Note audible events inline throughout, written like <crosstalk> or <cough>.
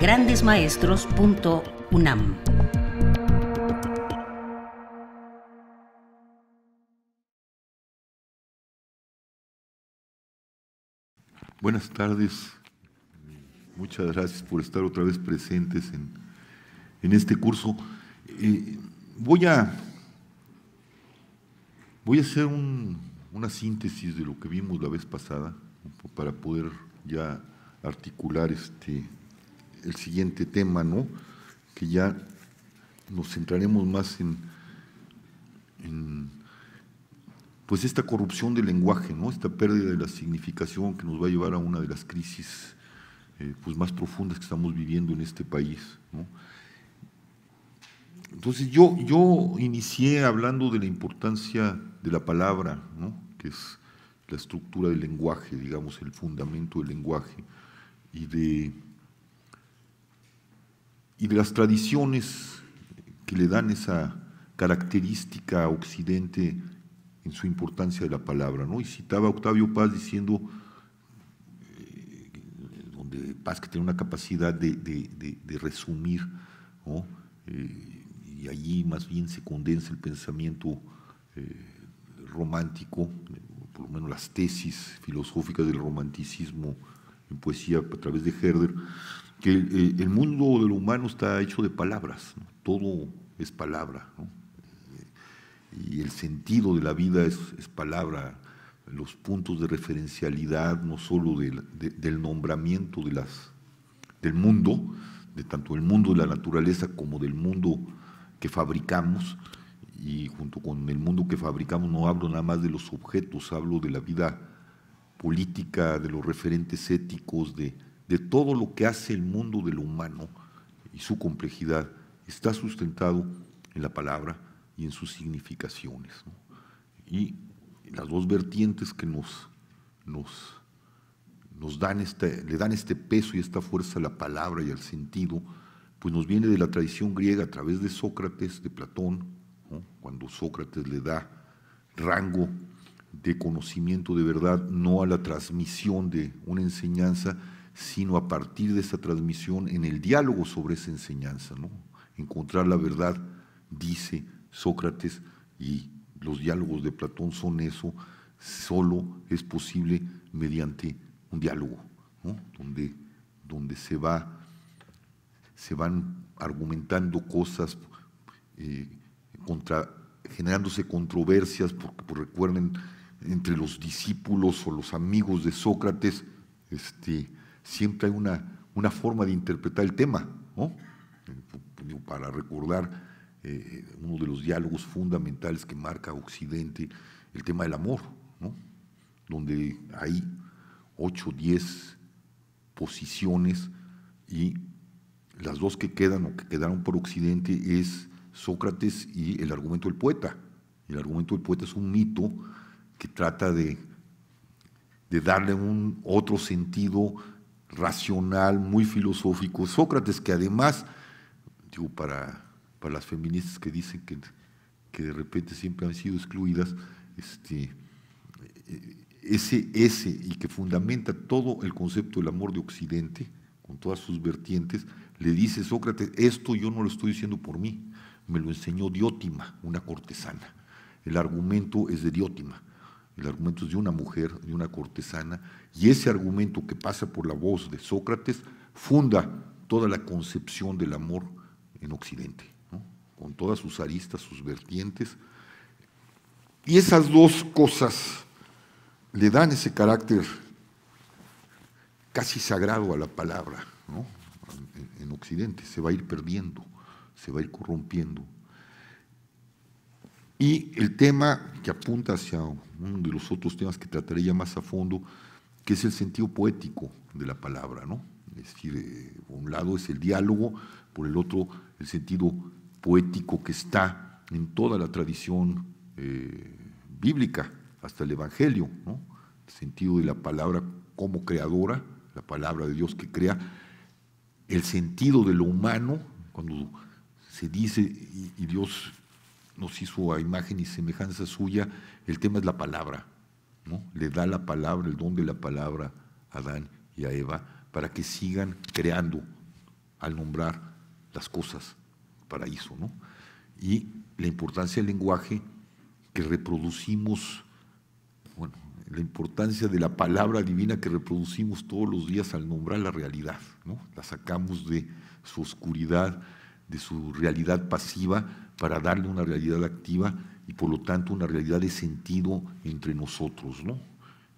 grandesmaestros.unam. Buenas tardes, muchas gracias por estar otra vez presentes en, este curso. Eh, voy, a, voy a hacer una síntesis de lo que vimos la vez pasada para poder ya articular este, el siguiente tema, ¿no? Que ya nos centraremos más en, pues esta corrupción del lenguaje, ¿no? Esta pérdida de la significación que nos va a llevar a una de las crisis eh, pues más profundas que estamos viviendo en este país, Entonces yo, yo inicié hablando de la importancia de la palabra, que es la estructura del lenguaje, digamos, el fundamento del lenguaje, y de y de las tradiciones que le dan esa característica a Occidente en su importancia de la palabra. ¿no? Y citaba Octavio Paz diciendo, eh, donde Paz que tiene una capacidad de, resumir, eh, y allí más bien se condensa el pensamiento eh, romántico, por lo menos las tesis filosóficas del romanticismo en poesía a través de Herder que el, mundo de lo humano está hecho de palabras, todo es palabra, eh, y el sentido de la vida es, palabra, los puntos de referencialidad no solo del nombramiento de las, del mundo, de tanto el mundo de la naturaleza como del mundo que fabricamos, y junto con el mundo que fabricamos no hablo nada más de los objetos, hablo de la vida política, de los referentes éticos, de, de todo lo que hace el mundo de lo humano y su complejidad está sustentado en la palabra y en sus significaciones. Y las dos vertientes que nos, nos, dan este, le dan este peso y esta fuerza a la palabra y al sentido, pues nos viene de la tradición griega a través de Sócrates, de Platón, cuando Sócrates le da rango de conocimiento de verdad, no a la transmisión de una enseñanza, sino a partir de esa transmisión en el diálogo sobre esa enseñanza. ¿no? Encontrar la verdad, dice Sócrates, y los diálogos de Platón son eso, solo es posible mediante un diálogo, donde, donde se, va, se van argumentando cosas, eh, generándose controversias, porque pues, recuerden, entre los discípulos o los amigos de Sócrates, este, siempre hay una, una forma de interpretar el tema, ¿no? Para recordar eh, uno de los diálogos fundamentales que marca Occidente, el tema del amor, Donde hay ocho, diez posiciones y las dos que quedan o que quedaron por Occidente es Sócrates y el argumento del poeta. El argumento del poeta es un mito que trata de, de darle un otro sentido racional, muy filosófico. Sócrates, que además, digo, para, para las feministas que dicen que, que de repente siempre han sido excluidas, este, eh, ese, ese y que fundamenta todo el concepto del amor de Occidente, con todas sus vertientes, le dice Sócrates, esto yo no lo estoy diciendo por mí, me lo enseñó Diótima, una cortesana. El argumento es de Diótima el argumento es de una mujer, de una cortesana, y ese argumento que pasa por la voz de Sócrates funda toda la concepción del amor en Occidente, con todas sus aristas, sus vertientes. Y esas dos cosas le dan ese carácter casi sagrado a la palabra, en Occidente, se va a ir perdiendo, se va a ir corrompiendo. Y el tema que apunta hacia uno de los otros temas que trataré ya más a fondo, que es el sentido poético de la palabra, ¿no? Es decir, por eh, un lado es el diálogo, por el otro el sentido poético que está en toda la tradición eh, bíblica, hasta el Evangelio, ¿no? El sentido de la palabra como creadora, la palabra de Dios que crea, el sentido de lo humano, cuando se dice y Dios nos hizo a imagen y semejanza suya, el tema es la palabra, ¿no? Le da la palabra, el don de la palabra a Adán y a Eva para que sigan creando al nombrar las cosas, paraíso, ¿no? Y la importancia del lenguaje que reproducimos, bueno, la importancia de la palabra divina que reproducimos todos los días al nombrar la realidad, ¿no? La sacamos de su oscuridad, de su realidad pasiva para darle una realidad activa y por lo tanto una realidad de sentido entre nosotros. ¿no?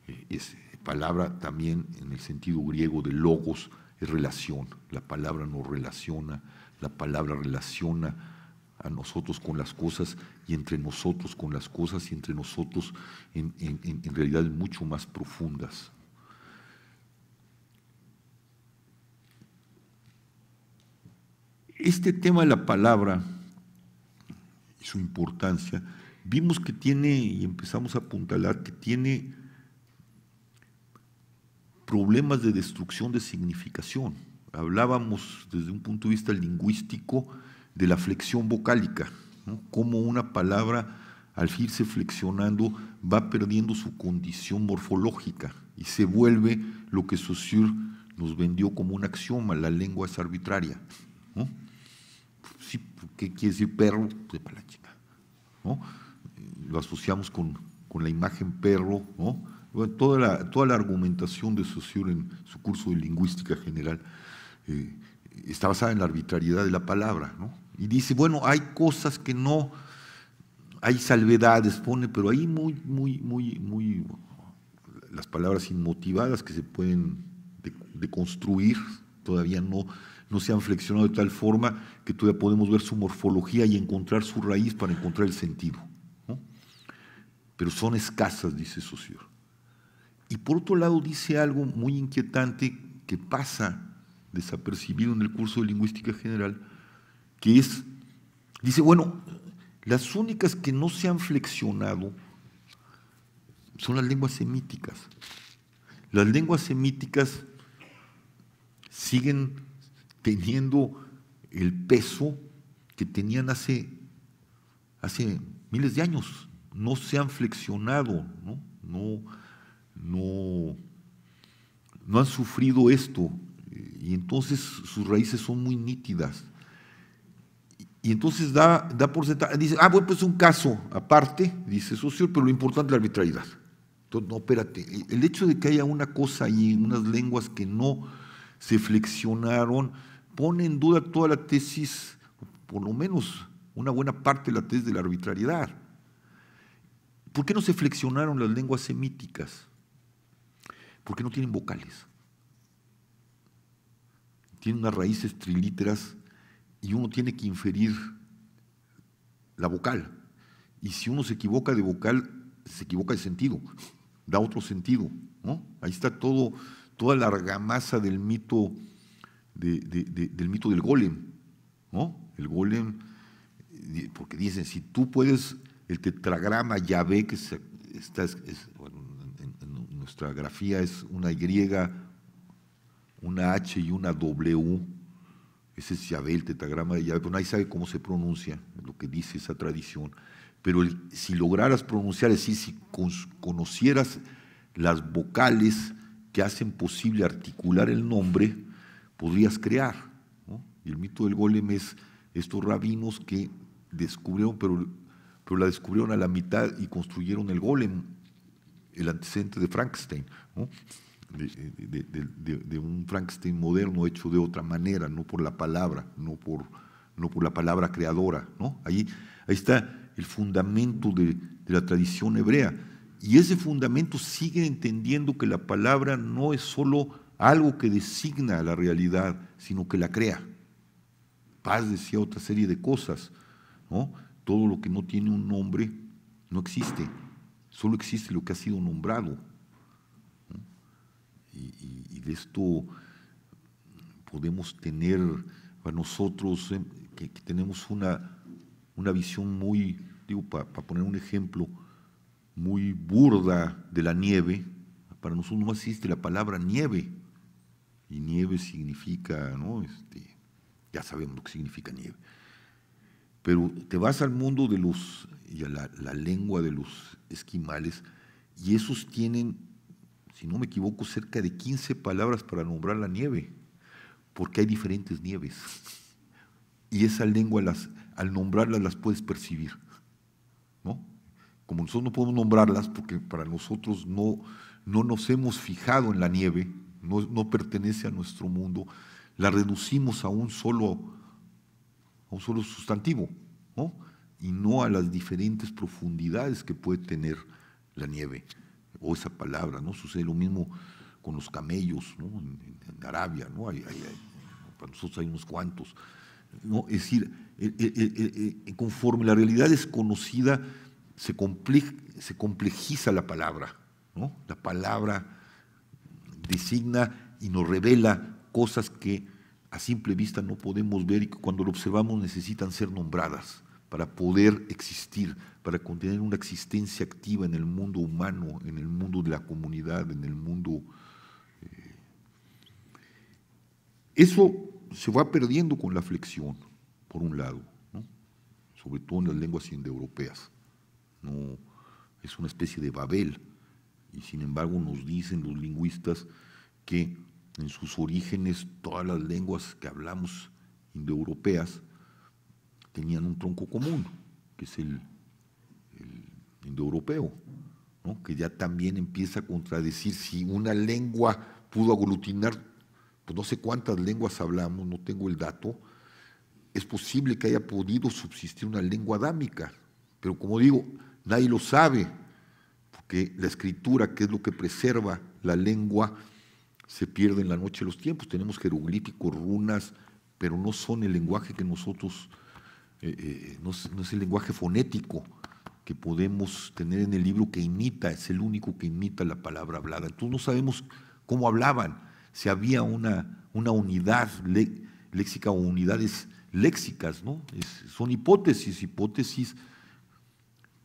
Eh, es palabra también en el sentido griego de logos es relación. La palabra nos relaciona, la palabra relaciona a nosotros con las cosas y entre nosotros con las cosas y entre nosotros en, realidad realidades mucho más profundas. Este tema de la palabra y su importancia, vimos que tiene, y empezamos a apuntalar, que tiene problemas de destrucción de significación. Hablábamos desde un punto de vista lingüístico de la flexión vocálica, cómo una palabra al irse flexionando va perdiendo su condición morfológica y se vuelve lo que Saussure nos vendió como un axioma, la lengua es arbitraria. Sí, ¿Qué quiere decir perro? Pues, lo asociamos con, la imagen perro, ¿no? toda, la, toda la argumentación de Saussure en su curso de lingüística general eh, está basada en la arbitrariedad de la palabra, Y dice, bueno, hay cosas que no, hay salvedades, pone, pero hay muy, muy, muy, muy, las palabras inmotivadas que se pueden deconstruir, todavía no no se han flexionado de tal forma que todavía podemos ver su morfología y encontrar su raíz para encontrar el sentido. Pero son escasas, dice Saussure. Y por otro lado dice algo muy inquietante que pasa desapercibido en el curso de lingüística general, que es, dice, bueno, las únicas que no se han flexionado son las lenguas semíticas. Las lenguas semíticas siguen teniendo el peso que tenían hace, hace miles de años. No se han flexionado, ¿no? No, no, han sufrido esto. Y entonces sus raíces son muy nítidas. Y entonces da, por sentado, dice, ah, bueno, pues un caso aparte, dice socio, pero lo importante es la arbitrariedad. Entonces, no, espérate, el hecho de que haya una cosa y unas lenguas que no se flexionaron, pone en duda toda la tesis, por lo menos una buena parte de la tesis de la arbitrariedad. ¿Por qué no se flexionaron las lenguas semíticas? Porque no tienen vocales. Tienen unas raíces trilíteras y uno tiene que inferir la vocal. Y si uno se equivoca de vocal, se equivoca de sentido, da otro sentido. Ahí está toda la argamasa del mito del mito del golem, ¿no? El golem, porque dicen, si tú puedes, el tetragrama Yahvé, que está, en, nuestra grafía es una Y, una H y una W, ese es Yahvé, el tetragrama de Yahvé, pero nadie sabe cómo se pronuncia, lo que dice esa tradición. Pero si lograras pronunciar, es si conocieras las vocales que hacen posible articular el nombre, podrías crear. Y el mito del golem es estos rabinos que descubrieron, pero, pero la descubrieron a la mitad y construyeron el golem, el antecedente de Frankenstein, de, un Frankenstein moderno hecho de otra manera, no por la palabra, no por, no por la palabra creadora. ¿no? Ahí, ahí está el fundamento de, la tradición hebrea. Y ese fundamento sigue entendiendo que la palabra no es solo algo que designa la realidad, sino que la crea. Paz decía otra serie de cosas. ¿no? Todo lo que no tiene un nombre no existe, solo existe lo que ha sido nombrado. Y, de esto podemos tener para nosotros, em, que, tenemos una, una visión muy, digo, para poner un ejemplo, muy burda de la nieve, para nosotros no existe la palabra nieve, y nieve significa, ¿no? Este, ya sabemos lo que significa nieve. Pero te vas al mundo de los, y a la, lengua de los esquimales, y esos tienen, si no me equivoco, cerca de 15 palabras para nombrar la nieve, porque hay diferentes nieves. <laughs> Y esa lengua, al nombrarlas, las puedes percibir. ¿no? Como nosotros no podemos nombrarlas, porque para nosotros no, no nos hemos fijado en la nieve, no, pertenece a nuestro mundo, la reducimos a un solo, a un solo sustantivo, y no a las diferentes profundidades que puede tener la nieve o esa palabra, ¿no? Sucede lo mismo con los camellos, En, Arabia, ¿no? para nosotros hay unos cuantos, ¿no? Es decir, conforme la realidad es conocida, se, complejiza la palabra, La palabra designa y nos revela cosas que a simple vista no podemos ver y que cuando lo observamos necesitan ser nombradas para poder existir, para contener una existencia activa en el mundo humano, en el mundo de la comunidad, en el mundo... Eh, eso se va perdiendo con la flexión, por un lado, sobre todo en las lenguas indoeuropeas. es una especie de Babel y sin embargo nos dicen los lingüistas que en sus orígenes todas las lenguas que hablamos indoeuropeas tenían un tronco común, que es el, el indoeuropeo, que ya también empieza a contradecir si una lengua pudo aglutinar, pues no sé cuántas lenguas hablamos, no tengo el dato, es posible que haya podido subsistir una lengua adámica, pero como digo, nadie lo sabe, que la escritura, que es lo que preserva la lengua, se pierde en la noche de los tiempos. Tenemos jeroglíficos, runas, pero no son el lenguaje que nosotros, eh, eh, no, es, el lenguaje fonético que podemos tener en el libro que imita, es el único que imita la palabra hablada. Entonces no sabemos cómo hablaban, si había una, una unidad léxica o unidades léxicas, ¿no? son hipótesis, hipótesis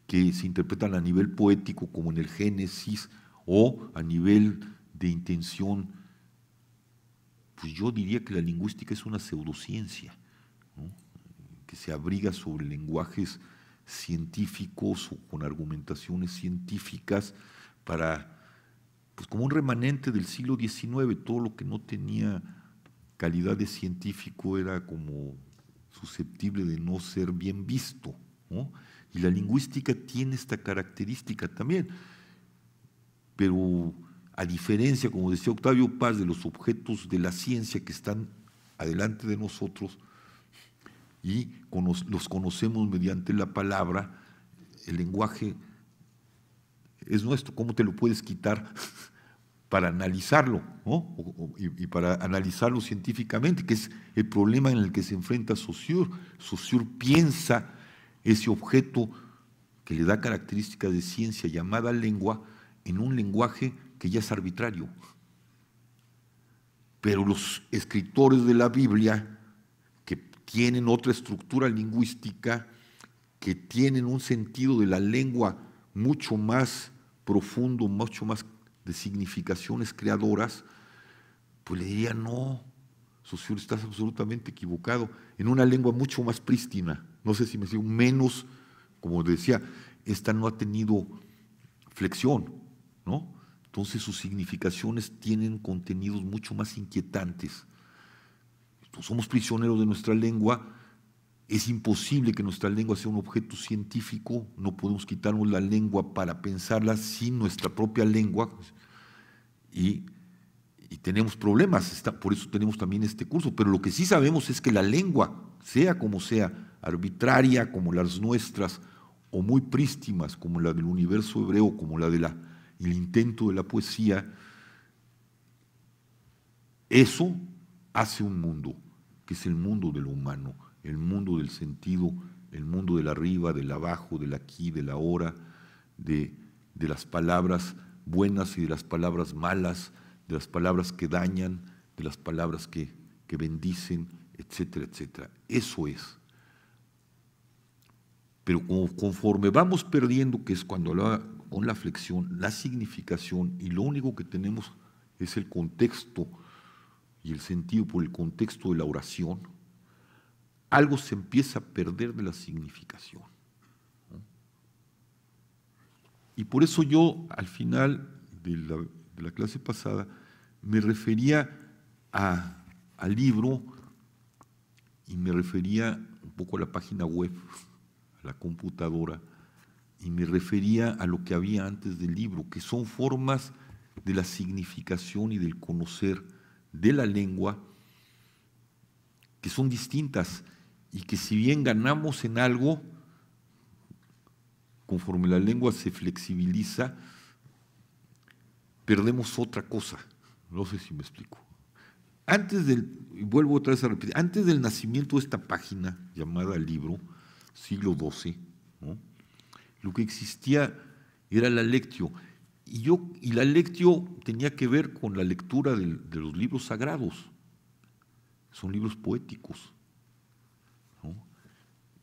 que se interpretan a nivel poético como en el Génesis o a nivel de intención, pues yo diría que la lingüística es una pseudociencia, que se abriga sobre lenguajes científicos o con argumentaciones científicas para, pues como un remanente del siglo XIX, todo lo que no tenía calidad de científico era como susceptible de no ser bien visto. ¿no? Y la lingüística tiene esta característica también. Pero a diferencia, como decía Octavio Paz, de los objetos de la ciencia que están adelante de nosotros y los conocemos mediante la palabra, el lenguaje es nuestro. ¿Cómo te lo puedes quitar <laughs> para analizarlo y, para analizarlo científicamente, que es el problema en el que se enfrenta Saussure? Saussure piensa ese objeto que le da características de ciencia llamada lengua en un lenguaje que ya es arbitrario. Pero los escritores de la Biblia, que tienen otra estructura lingüística, que tienen un sentido de la lengua mucho más profundo, mucho más de significaciones creadoras, pues le dirían, no, socio, estás absolutamente equivocado, en una lengua mucho más prístina no sé si me sigo, menos, como decía, esta no ha tenido flexión, ¿no? Entonces sus significaciones tienen contenidos mucho más inquietantes. somos prisioneros de nuestra lengua, es imposible que nuestra lengua sea un objeto científico, no podemos quitarnos la lengua para pensarla sin nuestra propia lengua y, y tenemos problemas, está, por eso tenemos también este curso, pero lo que sí sabemos es que la lengua, sea como sea, arbitraria como las nuestras, o muy prístimas como la del universo hebreo, como la del intento de la poesía, eso hace un mundo, que es el mundo de lo humano, el mundo del sentido, el mundo del arriba, del abajo, del aquí, del ahora, de, de las palabras buenas y de las palabras malas, de las palabras que dañan, de las palabras que, que bendicen, etcétera, etcétera. Eso es. Pero conforme vamos perdiendo, que es cuando hablaba con la flexión, la significación, y lo único que tenemos es el contexto y el sentido por el contexto de la oración, algo se empieza a perder de la significación. Y por eso yo al final de la, clase pasada me refería al libro y me refería un poco a la página web la computadora, y me refería a lo que había antes del libro, que son formas de la significación y del conocer de la lengua que son distintas y que si bien ganamos en algo, conforme la lengua se flexibiliza, perdemos otra cosa. No sé si me explico. Antes del, vuelvo otra vez a antes del nacimiento de esta página llamada libro, siglo XII, lo que existía era la lectio. Y, yo, y la lectio tenía que ver con la lectura de, los libros sagrados. Son libros poéticos.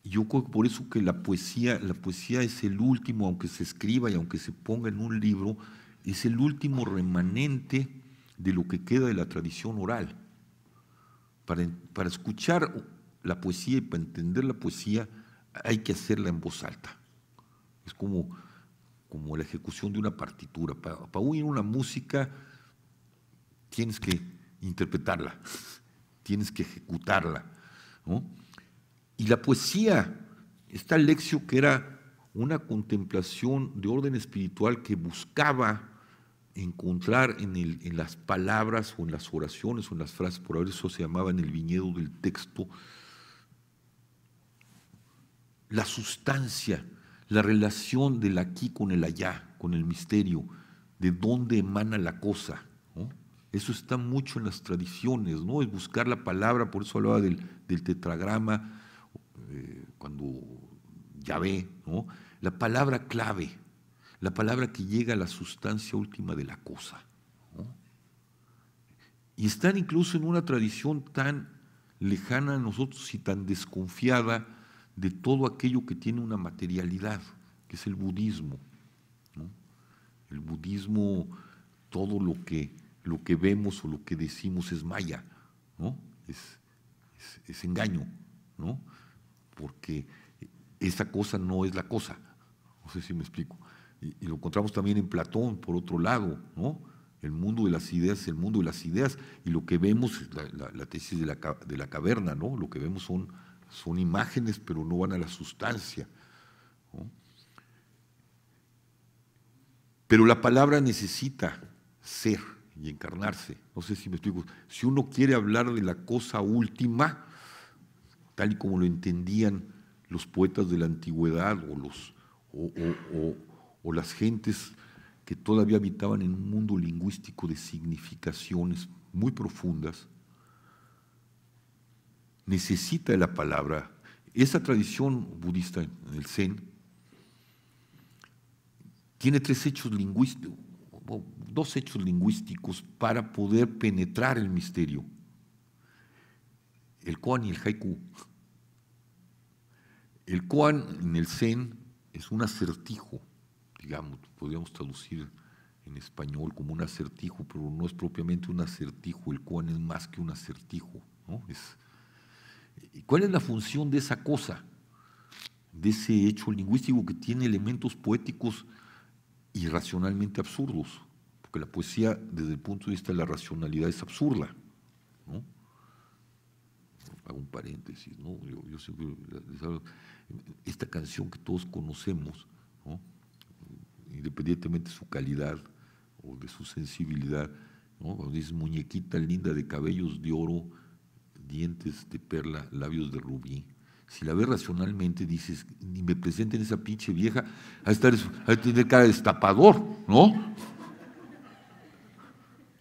Y yo creo que por eso que la poesía, la poesía es el último, aunque se escriba y aunque se ponga en un libro, es el último remanente de lo que queda de la tradición oral. Para, para escuchar la poesía y para entender la poesía, hay que hacerla en voz alta. Es como, como la ejecución de una partitura. Para, oír una música tienes que interpretarla, tienes que ejecutarla. Y la poesía, esta lexio que era una contemplación de orden espiritual que buscaba encontrar en, en, las palabras o en las oraciones o en las frases, por eso se llamaba en el viñedo del texto la sustancia, la relación del aquí con el allá, con el misterio, de dónde emana la cosa. Eso está mucho en las tradiciones, ¿no? Es buscar la palabra, por eso hablaba del, tetragrama, eh, cuando ya ve, La palabra clave, la palabra que llega a la sustancia última de la cosa. Y están incluso en una tradición tan lejana a nosotros y tan desconfiada, de todo aquello que tiene una materialidad, que es el budismo. El budismo, todo lo que, lo que vemos o lo que decimos es maya, es, engaño, ¿no? porque esa cosa no es la cosa. No sé si me explico. Y, lo encontramos también en Platón, por otro lado, ¿no? El mundo de las ideas es el mundo de las ideas, y lo que vemos, la, tesis de la, de la caverna, ¿no? Lo que vemos son son imágenes, pero no van a la sustancia. Pero la palabra necesita ser y encarnarse. No sé si me explico. Si uno quiere hablar de la cosa última, tal y como lo entendían los poetas de la antigüedad o, los, o las gentes que todavía habitaban en un mundo lingüístico de significaciones muy profundas, necesita la palabra. Esa tradición budista en el Zen tiene tres hechos lingüísticos, dos hechos lingüísticos para poder penetrar el misterio. El koan y el haiku. El koan en el Zen es un acertijo, digamos, podríamos traducir en español como un acertijo, pero no es propiamente un acertijo, el koan es más que un acertijo, ¿no? es, ¿Y cuál es la función de esa cosa, de ese hecho lingüístico que tiene elementos poéticos irracionalmente absurdos? Porque la poesía, desde el punto de vista de la racionalidad, es absurda. Hago un paréntesis, Esta canción que todos conocemos, independientemente de su calidad o de su sensibilidad, cuando dices muñequita linda de cabellos de oro dientes de perla, labios de rubí. Si la ves racionalmente, dices, ni me presenten esa pinche vieja, a estar, a tener cara de destapador, ¿no?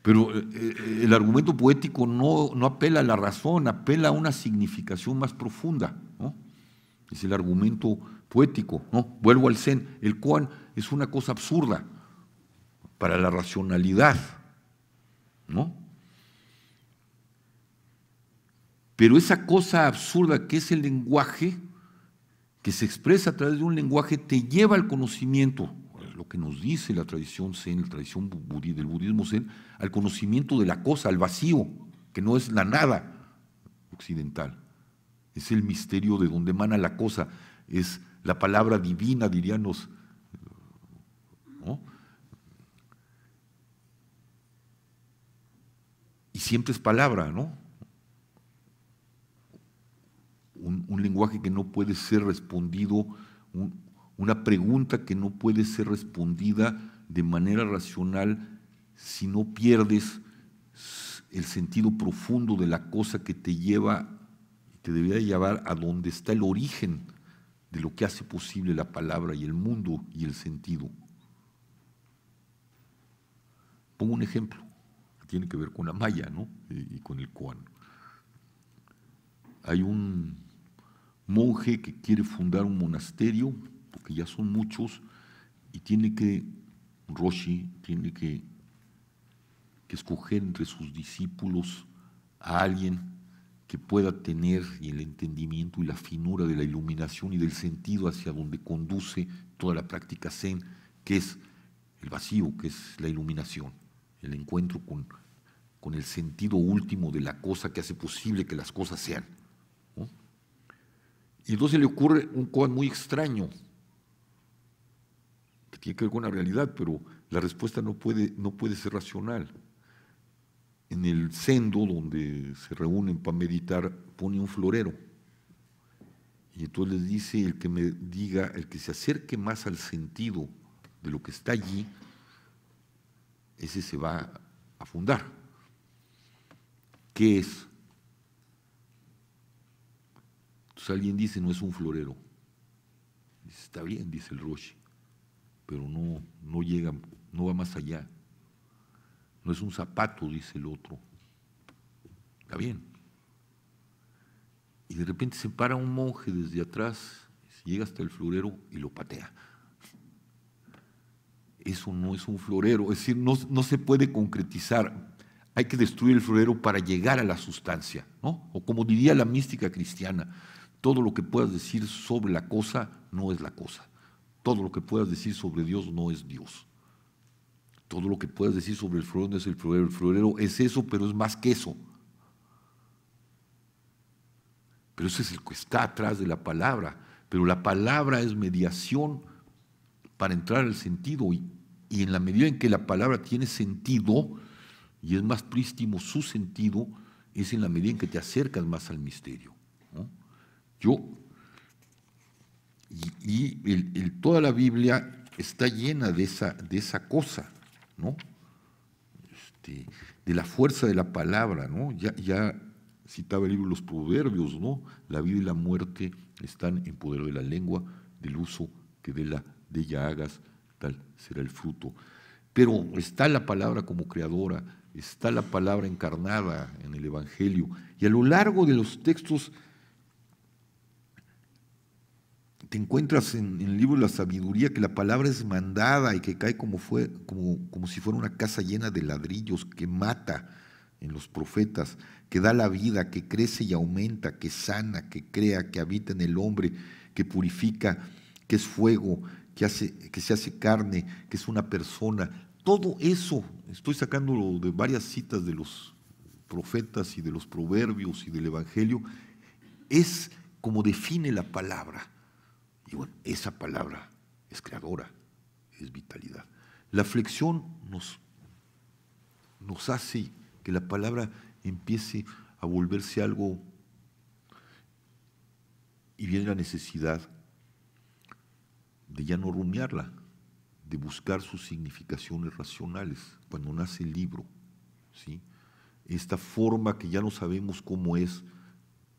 Pero eh, eh, el argumento poético no, no, apela a la razón, apela a una significación más profunda, ¿no? Es el argumento poético, ¿no? Vuelvo al Zen, el cual es una cosa absurda para la racionalidad, ¿no? Pero esa cosa absurda que es el lenguaje, que se expresa a través de un lenguaje, te lleva al conocimiento, pues, lo que nos dice la tradición zen, la tradición del budismo zen, al conocimiento de la cosa, al vacío, que no es la nada occidental. Es el misterio de donde emana la cosa, es la palabra divina, diríanos. ¿no? Y siempre es palabra, ¿no? un, lenguaje que no puede ser respondido, una pregunta que no puede ser respondida de manera racional si no pierdes el sentido profundo de la cosa que te lleva, te debería llevar a donde está el origen de lo que hace posible la palabra y el mundo y el sentido. Pongo un ejemplo tiene que ver con la maya ¿no? y, con el Kuan. Hay un monje que quiere fundar un monasterio, porque ya son muchos, y tiene que, Roshi, tiene que, escoger entre sus discípulos a alguien que pueda tener el entendimiento y la finura de la iluminación y del sentido hacia donde conduce toda la práctica zen, que es el vacío, que es la iluminación, el encuentro con, con el sentido último de la cosa que hace posible que las cosas sean. Y entonces le ocurre un cuán muy extraño, que tiene que ver con la realidad, pero la respuesta no puede, no puede ser racional. En el sendo donde se reúnen para meditar, pone un florero. Y entonces dice, el que me diga, el que se acerque más al sentido de lo que está allí, ese se va a fundar. ¿Qué es? Entonces alguien dice, no es un florero. está bien, dice el Roche, pero no, no llega, no va más allá. No es un zapato, dice el otro. Está bien. Y de repente se para un monje desde atrás, llega hasta el florero y lo patea. Eso no es un florero, es decir, no, no se puede concretizar. Hay que destruir el florero para llegar a la sustancia, ¿no? O como diría la mística cristiana, todo lo que puedas decir sobre la cosa no es la cosa. Todo lo que puedas decir sobre Dios no es Dios. Todo lo que puedas decir sobre el florero no es el florero. El florero es eso, pero es más que eso. Pero ese es el que está atrás de la palabra. Pero la palabra es mediación para entrar al sentido. Y, y en la medida en que la palabra tiene sentido, y es más prístimo su sentido, es en la medida en que te acercas más al misterio. Yo, y, toda la Biblia está llena de esa, de esa cosa, ¿no? Este, de la fuerza de la palabra, ¿no? Ya, citaba el libro Los Proverbios, ¿no? La vida y la muerte están en poder de la lengua, del uso que de ella hagas, tal será el fruto. Pero está la palabra como creadora, está la palabra encarnada en el Evangelio. Y a lo largo de los textos te encuentras en, el libro de la sabiduría que la palabra es mandada y que cae como, fue, como, como si fuera una casa llena de ladrillos, que mata en los profetas, que da la vida, que crece y aumenta, que sana, que crea, que habita en el hombre, que purifica, que es fuego, que, hace, que se hace carne, que es una persona. Todo eso, estoy sacándolo de varias citas de los profetas y de los proverbios y del Evangelio, es como define la palabra y bueno, esa palabra es creadora, es vitalidad. La flexión nos, nos hace que la palabra empiece a volverse algo y viene la necesidad de ya no rumiarla, de buscar sus significaciones racionales cuando nace el libro. ¿sí? Esta forma que ya no sabemos cómo es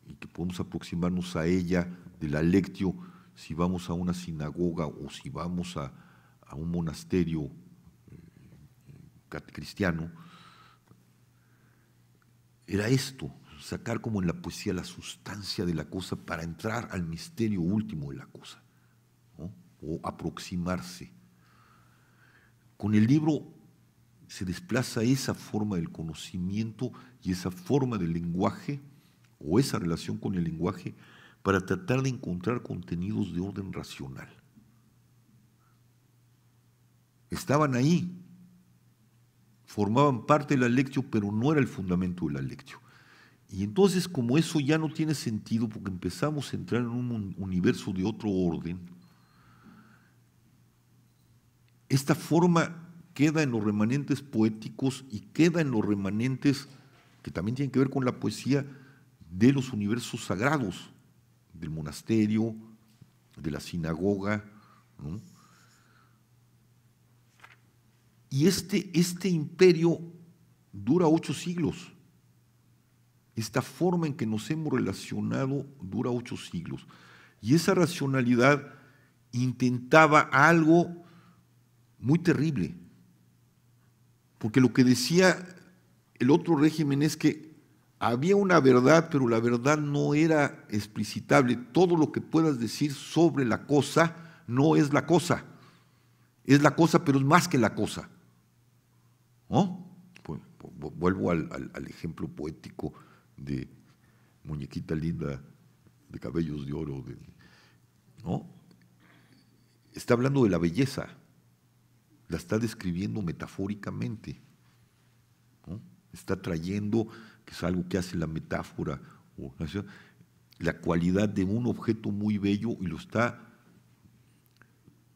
y que podemos aproximarnos a ella de la lectio si vamos a una sinagoga o si vamos a, un monasterio eh, eh, cristiano, era esto, sacar como en la poesía la sustancia de la cosa para entrar al misterio último de la cosa, o aproximarse. Con el libro se desplaza esa forma del conocimiento y esa forma del lenguaje, o esa relación con el lenguaje, para tratar de encontrar contenidos de orden racional. Estaban ahí, formaban parte de la lectio, pero no era el fundamento de la lectio. Y entonces como eso ya no tiene sentido, porque empezamos a entrar en un universo de otro orden, esta forma queda en los remanentes poéticos y queda en los remanentes que también tienen que ver con la poesía de los universos sagrados, del monasterio, de la sinagoga. Y este, este imperio dura ocho siglos. Esta forma en que nos hemos relacionado dura ocho siglos. Y esa racionalidad intentaba algo muy terrible. Porque lo que decía el otro régimen es que había una verdad, pero la verdad no era explicitable. Todo lo que puedas decir sobre la cosa no es la cosa. Es la cosa, pero es más que la cosa. Pues, vuelvo al, ejemplo poético de muñequita linda de cabellos de oro. ¿no? Está hablando de la belleza. La está describiendo metafóricamente. Está trayendo que es algo que hace la metáfora, o la cualidad de un objeto muy bello y lo está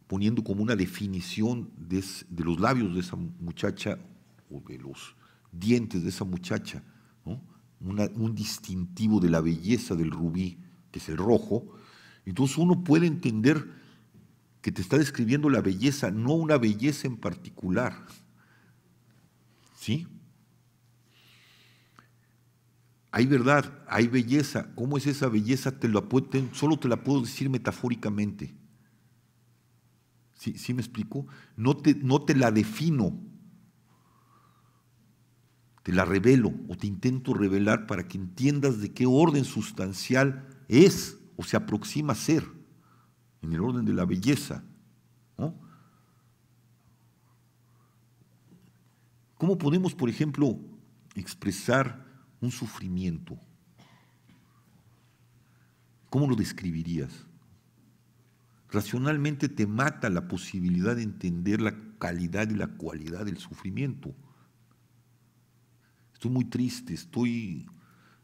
poniendo como una definición de, los labios de esa muchacha o de los dientes de esa muchacha, un distintivo de la belleza del rubí, que es el rojo. Entonces uno puede entender que te está describiendo la belleza, no una belleza en particular. ¿Sí? Hay verdad, hay belleza. ¿Cómo es esa belleza? Te lo, solo te la puedo decir metafóricamente. ¿Sí, me explico? No te, la defino. Te la revelo o te intento revelar para que entiendas de qué orden sustancial es o se aproxima a ser en el orden de la belleza. ¿Cómo podemos, por ejemplo, expresar un sufrimiento. ¿Cómo lo describirías? Racionalmente te mata la posibilidad de entender la calidad y la cualidad del sufrimiento. Estoy muy triste, estoy,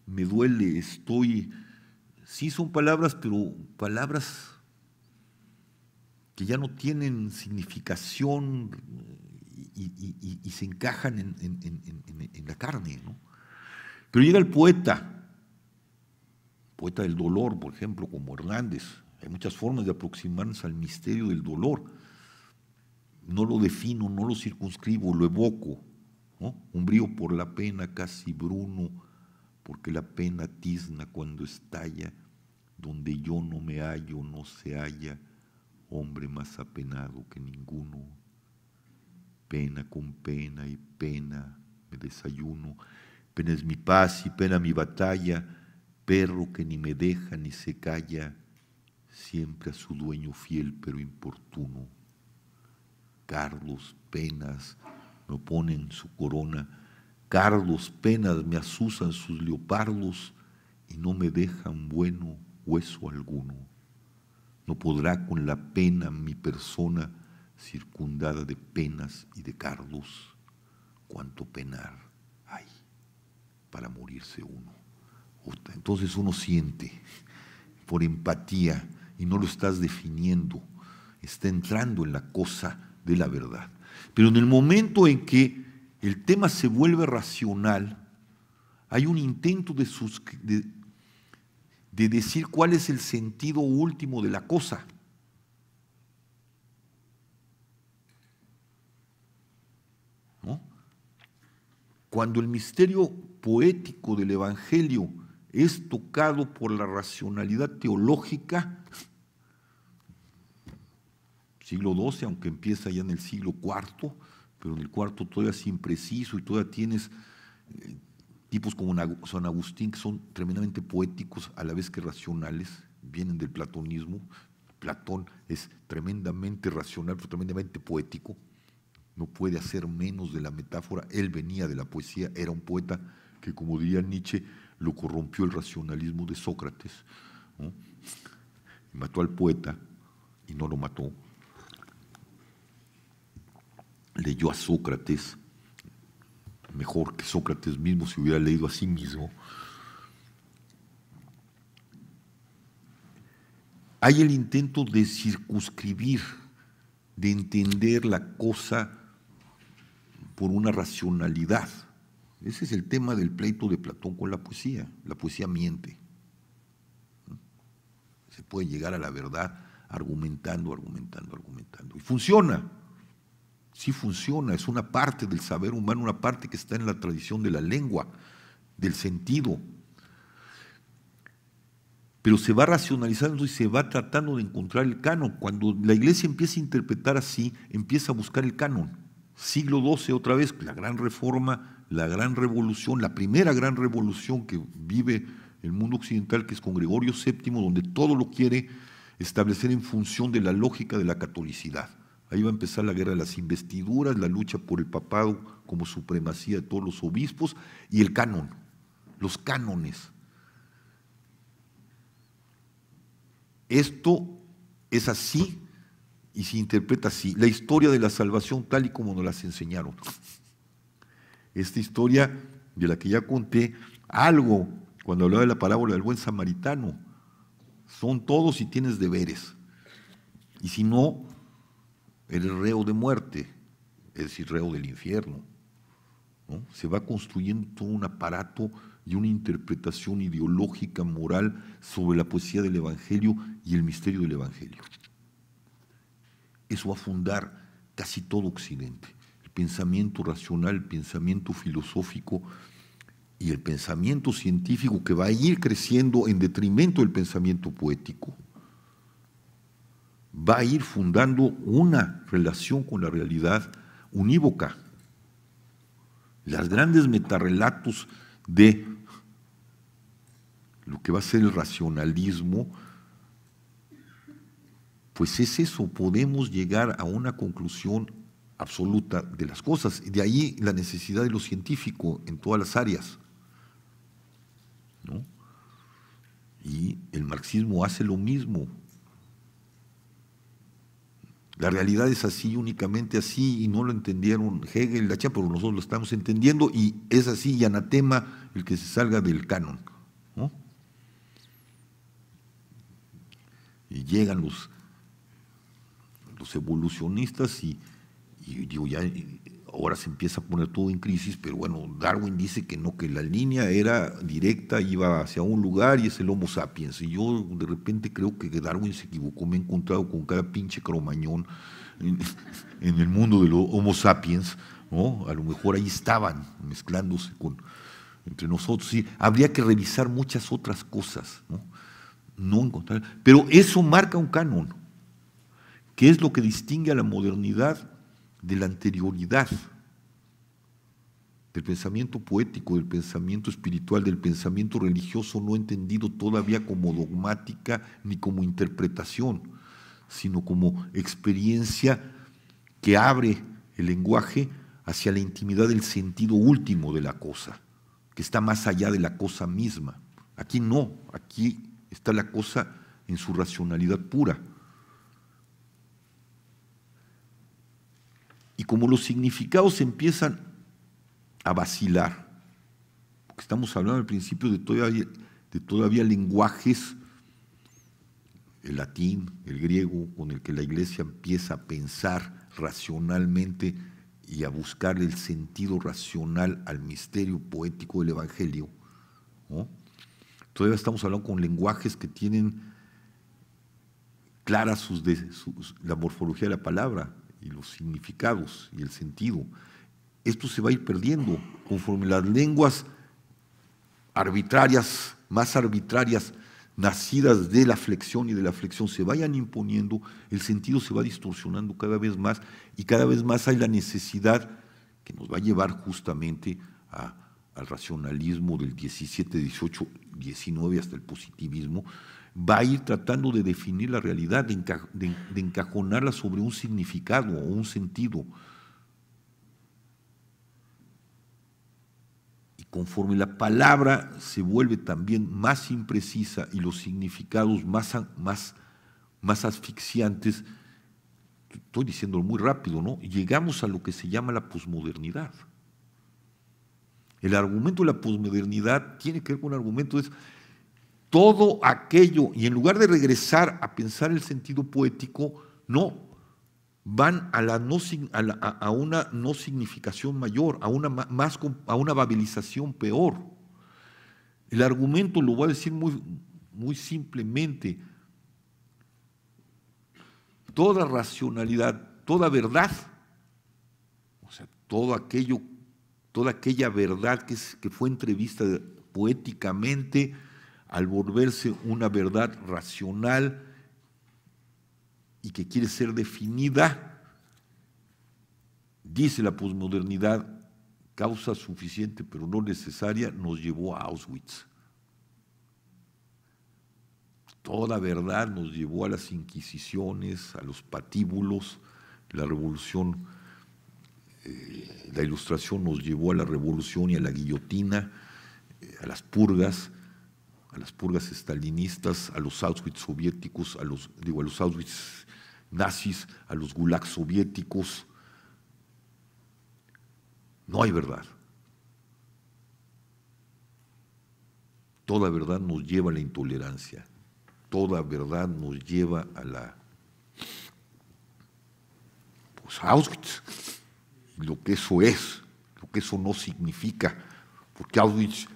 me duele, estoy... Sí son palabras, pero palabras que ya no tienen significación y, se encajan en, en la carne, ¿no? Pero llega el poeta, poeta del dolor, por ejemplo, como Hernández. Hay muchas formas de aproximarnos al misterio del dolor. No lo defino, no lo circunscribo, lo evoco. ¿no? Un brío por la pena casi bruno, porque la pena tizna cuando estalla, donde yo no me hallo, no se halla hombre más apenado que ninguno. Pena con pena y pena me desayuno, Pena es mi paz y pena mi batalla, perro que ni me deja ni se calla, siempre a su dueño fiel pero importuno. Carlos Penas me oponen su corona, Carlos Penas me asusan sus leopardos y no me dejan bueno hueso alguno. No podrá con la pena mi persona, circundada de penas y de Carlos. Cuánto penar hay para morirse uno. Entonces uno siente por empatía y no lo estás definiendo, está entrando en la cosa de la verdad. Pero en el momento en que el tema se vuelve racional, hay un intento de, decir cuál es el sentido último de la cosa. Cuando el misterio poético del Evangelio es tocado por la racionalidad teológica, siglo XII, aunque empieza ya en el siglo IV, pero en el IV todavía es impreciso y todavía tienes eh, tipos como San Agustín que son tremendamente poéticos a la vez que racionales, vienen del platonismo. Platón es tremendamente racional, tremendamente poético, no puede hacer menos de la metáfora. Él venía de la poesía, era un poeta que como diría Nietzsche, lo corrompió el racionalismo de Sócrates. mató al poeta y no lo mató. Leyó a Sócrates, mejor que Sócrates mismo se hubiera leído a sí mismo. Hay el intento de circunscribir, de entender la cosa por una racionalidad. Ese es el tema del pleito de Platón con la poesía. La poesía miente. Se puede llegar a la verdad argumentando, argumentando, argumentando. Y funciona. Sí funciona. Es una parte del saber humano, una parte que está en la tradición de la lengua, del sentido. Pero se va racionalizando y se va tratando de encontrar el canon. Cuando la iglesia empieza a interpretar así, empieza a buscar el canon. Siglo XII otra vez, la gran reforma la gran revolución, la primera gran revolución que vive el mundo occidental, que es con Gregorio VII, donde todo lo quiere establecer en función de la lógica de la catolicidad. Ahí va a empezar la guerra de las investiduras, la lucha por el papado como supremacía de todos los obispos y el canon, los cánones. Esto es así y se interpreta así. La historia de la salvación tal y como nos las enseñaron esta historia de la que ya conté algo cuando hablaba de la parábola del buen samaritano. Son todos y tienes deberes. Y si no, eres reo de muerte, es decir, reo del infierno. Se va construyendo todo un aparato y una interpretación ideológica, moral, sobre la poesía del Evangelio y el misterio del Evangelio. Eso va a fundar casi todo Occidente pensamiento racional, pensamiento filosófico y el pensamiento científico que va a ir creciendo en detrimento del pensamiento poético, va a ir fundando una relación con la realidad unívoca. Las grandes metarrelatos de lo que va a ser el racionalismo, pues es eso, podemos llegar a una conclusión absoluta de las cosas. Y de ahí la necesidad de lo científico en todas las áreas. Y el marxismo hace lo mismo. La realidad es así, únicamente así, y no lo entendieron Hegel, la pero nosotros lo estamos entendiendo, y es así, y anatema el que se salga del canon. Y llegan los, los evolucionistas y y digo, ya eh, ahora se empieza a poner todo en crisis, pero bueno, Darwin dice que no, que la línea era directa, iba hacia un lugar y es el Homo sapiens. Y yo de repente creo que Darwin se equivocó, me he encontrado con cada pinche cromañón en, <laughs> el mundo de los Homo sapiens, ¿no? A lo mejor ahí estaban mezclándose con, entre nosotros. habría que revisar muchas otras cosas, ¿no? No encontrar. Pero eso marca un canon, qué es lo que distingue a la modernidad de la anterioridad del pensamiento poético, del pensamiento espiritual, del pensamiento religioso, no entendido todavía como dogmática ni como interpretación, sino como experiencia que abre el lenguaje hacia la intimidad del sentido último de la cosa, que está más allá de la cosa misma. Aquí no, aquí está la cosa en su racionalidad pura. Y como los significados empiezan a vacilar, porque estamos hablando al principio de todavía, de todavía lenguajes, el latín, el griego, con el que la iglesia empieza a pensar racionalmente y a buscar el sentido racional al misterio poético del Evangelio. Todavía estamos hablando con lenguajes que tienen clara la morfología de la palabra y los significados y el sentido. Esto se va a ir perdiendo conforme las lenguas arbitrarias, más arbitrarias, nacidas de la flexión y de la flexión se vayan imponiendo, el sentido se va distorsionando cada vez más y cada vez más hay la necesidad que nos va a llevar justamente al racionalismo del 17, 18, 19 hasta el positivismo, va a ir tratando de definir la realidad, de, encajonarla sobre un significado o un sentido. Y conforme la palabra se vuelve también más imprecisa y los significados más, más, asfixiantes, estoy diciéndolo muy rápido, ¿no? Llegamos a lo que se llama la posmodernidad. El argumento de la posmodernidad tiene que ver con el argumento es todo aquello, y en lugar de regresar a pensar el sentido poético, no, van a, una no significación mayor, a una, más, una babilización peor. El argumento lo voy a decir muy, muy simplemente. Toda racionalidad, toda verdad, o sea, todo aquello, toda aquella verdad que fue entrevista poéticamente, al volverse una verdad racional y que quiere ser definida, dice la posmodernidad, causa suficiente pero no necesaria nos llevó a Auschwitz. Toda verdad nos llevó a las inquisiciones, a los patíbulos, la revolución, eh, la ilustración nos llevó a la revolución y a la guillotina, eh, a las purgas, a las purgas estalinistas, a los Auschwitz soviéticos, a los, digo, a los Auschwitz nazis, a los gulags soviéticos. No hay verdad. Toda verdad nos lleva a la intolerancia. Toda verdad nos lleva a la. Pues Auschwitz. lo que eso es, lo que eso no significa. Porque Auschwitz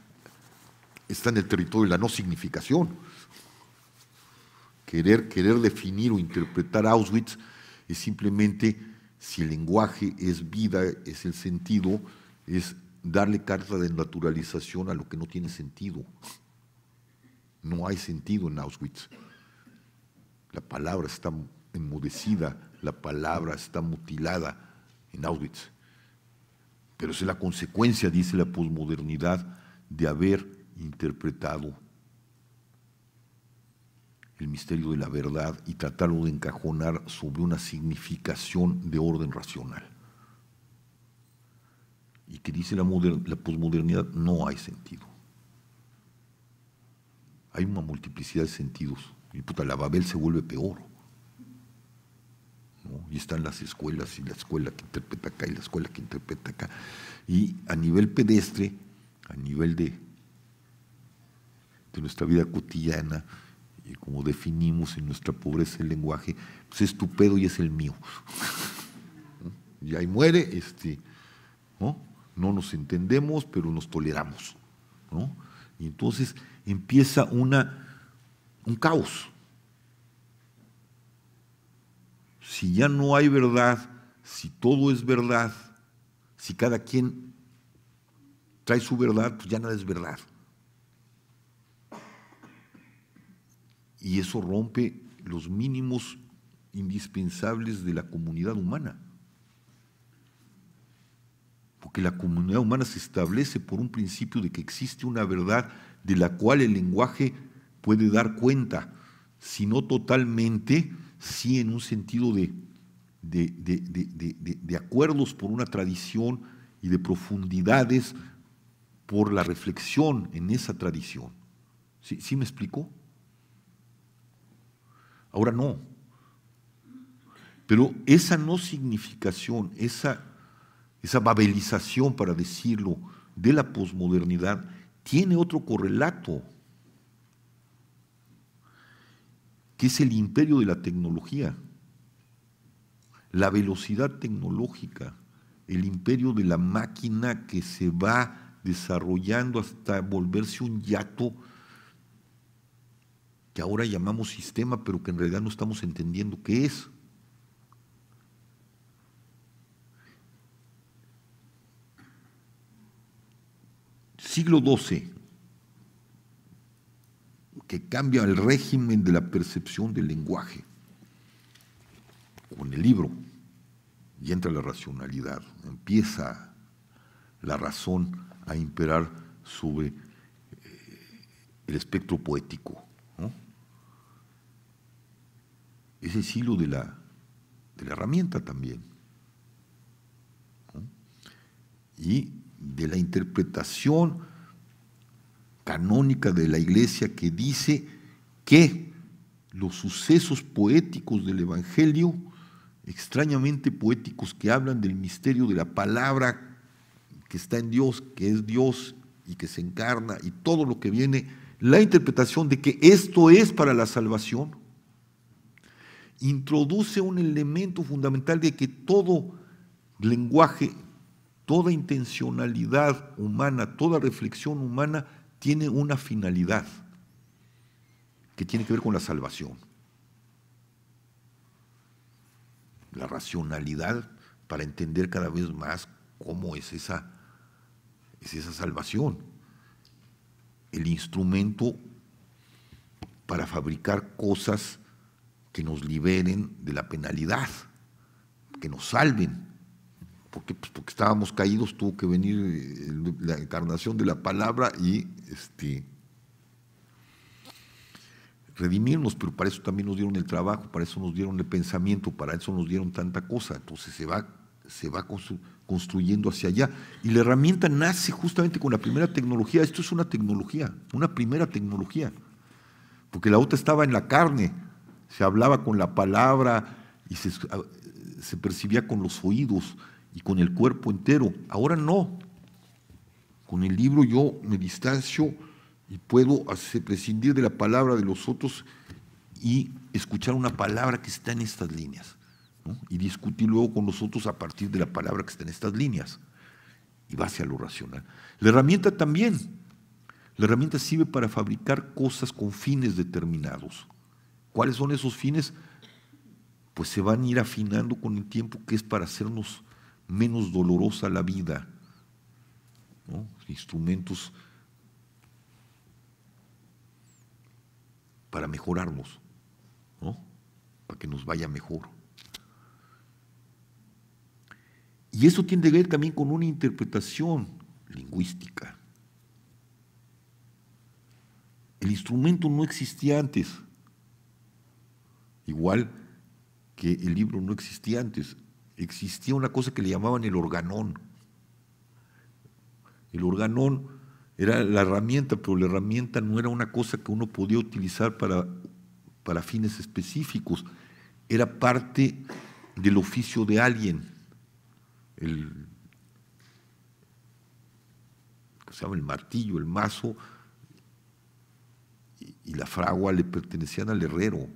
está en el territorio de la no significación. Querer, querer definir o interpretar Auschwitz es simplemente, si el lenguaje es vida, es el sentido, es darle carta de naturalización a lo que no tiene sentido. No hay sentido en Auschwitz. La palabra está enmudecida, la palabra está mutilada en Auschwitz. Pero es la consecuencia, dice la posmodernidad, de haber interpretado el misterio de la verdad y tratarlo de encajonar sobre una significación de orden racional. Y que dice la, posmodernidad, no hay sentido. Hay una multiplicidad de sentidos. Y puta, la Babel se vuelve peor. Y están las escuelas y la escuela que interpreta acá y la escuela que interpreta acá. Y a nivel pedestre, a nivel de de nuestra vida cotidiana, y como definimos en nuestra pobreza el lenguaje, pues es tu pedo y es el mío. <laughs> y ahí muere, este, ¿no? No nos entendemos, pero nos toleramos, Y entonces empieza una, un caos. Si ya no hay verdad, si todo es verdad, si cada quien trae su verdad, pues ya nada es verdad. y eso rompe los mínimos indispensables de la comunidad humana. Porque la comunidad humana se establece por un principio de que existe una verdad de la cual el lenguaje puede dar cuenta, si no totalmente, sí en un sentido de, de, acuerdos por una tradición y de profundidades por la reflexión en esa tradición. ¿Sí, ¿Sí me explicó? Ahora no. Pero esa no significación, esa, esa babelización, para decirlo, de la posmodernidad, tiene otro correlato, que es el imperio de la tecnología, la velocidad tecnológica, el imperio de la máquina que se va desarrollando hasta volverse un yato que ahora llamamos sistema, pero que en realidad no estamos entendiendo qué es. Siglo XII, que cambia el régimen de la percepción del lenguaje con el libro y entra la racionalidad, empieza la razón a imperar sobre eh, el espectro poético es el siglo de la, herramienta también. Y de la interpretación canónica de la iglesia que dice que los sucesos poéticos del Evangelio, extrañamente poéticos que hablan del misterio de la palabra que está en Dios, que es Dios y que se encarna y todo lo que viene, la interpretación de que esto es para la salvación, introduce un elemento fundamental de que todo lenguaje, toda intencionalidad humana, toda reflexión humana tiene una finalidad que tiene que ver con la salvación. La racionalidad para entender cada vez más cómo es esa, esa salvación. El instrumento para fabricar cosas que nos liberen de la penalidad, que nos salven. Porque, pues porque estábamos caídos, tuvo que venir eh, la encarnación de la palabra y este, redimirnos, pero para eso también nos dieron el trabajo, para eso nos dieron el pensamiento, para eso nos dieron tanta cosa. Entonces se va, se va construyendo hacia allá. Y la herramienta nace justamente con la primera tecnología. Esto es una tecnología, una primera tecnología. Porque la otra estaba en la carne, se hablaba con la palabra y ah, se, percibía con los oídos y con el cuerpo entero. Ahora no. Con el libro yo me distancio y puedo hacer, prescindir de la palabra de los otros y escuchar una palabra que está en estas líneas. Y discutir luego con los otros a partir de la palabra que está en estas líneas. Y va hacia lo racional. La herramienta también. La herramienta sirve para fabricar cosas con fines determinados. ¿Cuáles son esos fines? Pues se van a ir afinando con el tiempo que es para hacernos menos dolorosa la vida. Instrumentos para mejorarnos, para que nos vaya mejor. Y eso tiene que ver también con una interpretación lingüística. El instrumento no existía antes. Igual que el libro no existía antes, existía una cosa que le llamaban el organón. El organón era la herramienta, pero la herramienta no era una cosa que uno podía utilizar para, para fines específicos, era parte del oficio de alguien. El, se llama el martillo, el mazo y la fragua le pertenecían al herrero.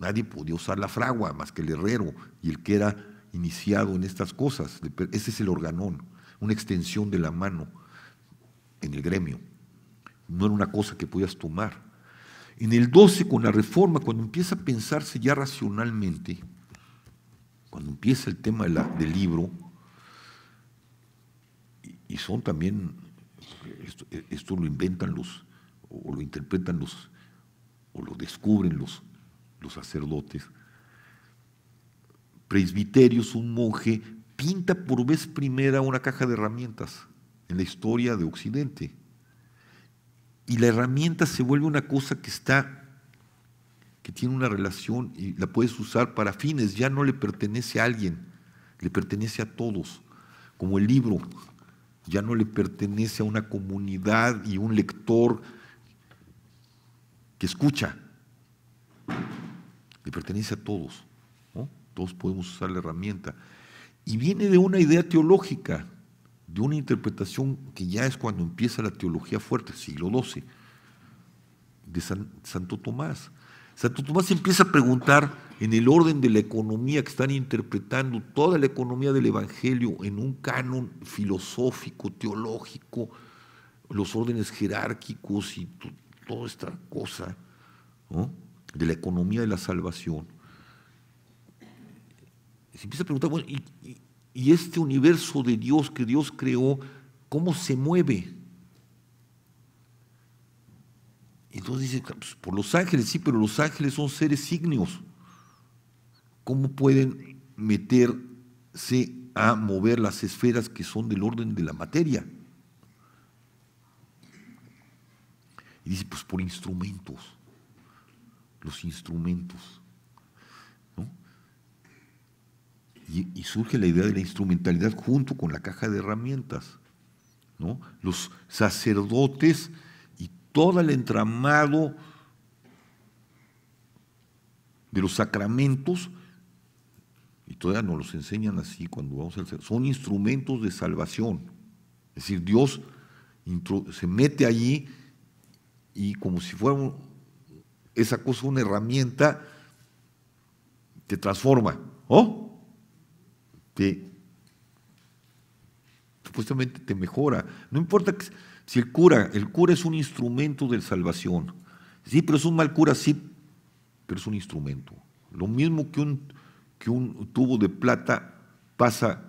Nadie podía usar la fragua más que el herrero y el que era iniciado en estas cosas. Ese es el organón, una extensión de la mano en el gremio. No era una cosa que podías tomar. En el 12, con la reforma, cuando empieza a pensarse ya racionalmente, cuando empieza el tema del libro, y, son también, esto, lo inventan los, o lo interpretan los, o lo descubren los los sacerdotes. Presbiterios, un monje, pinta por vez primera una caja de herramientas en la historia de Occidente. Y la herramienta se vuelve una cosa que está, que tiene una relación y la puedes usar para fines, ya no le pertenece a alguien, le pertenece a todos, como el libro, ya no le pertenece a una comunidad y un lector que escucha, pertenece a todos. Todos podemos usar la herramienta. Y viene de una idea teológica, de una interpretación que ya es cuando empieza la teología fuerte, siglo XII, de San, Santo Tomás. Santo Tomás empieza a preguntar en el orden de la economía que están interpretando toda la economía del Evangelio en un canon filosófico, teológico, los órdenes jerárquicos y toda esta cosa, ¿no? de la economía de la salvación, se empieza a preguntar, bueno, ¿y, este universo de Dios que Dios creó, cómo se mueve? Entonces dice, pues, por los ángeles, sí, pero los ángeles son seres ígneos. ¿Cómo pueden meterse a mover las esferas que son del orden de la materia? Y dice, pues por instrumentos los instrumentos. Y, surge la idea de la instrumentalidad junto con la caja de herramientas. Los sacerdotes y todo el entramado de los sacramentos, y todavía nos los enseñan así cuando vamos al son instrumentos de salvación. Es decir, Dios se mete allí y como si fuera esa cosa una herramienta que transforma, ¿oh? Te, supuestamente te mejora. No importa si el cura, el cura es un instrumento de salvación. Sí, pero es un mal cura, sí, pero es un instrumento. Lo mismo que un, que un tubo de plata pasa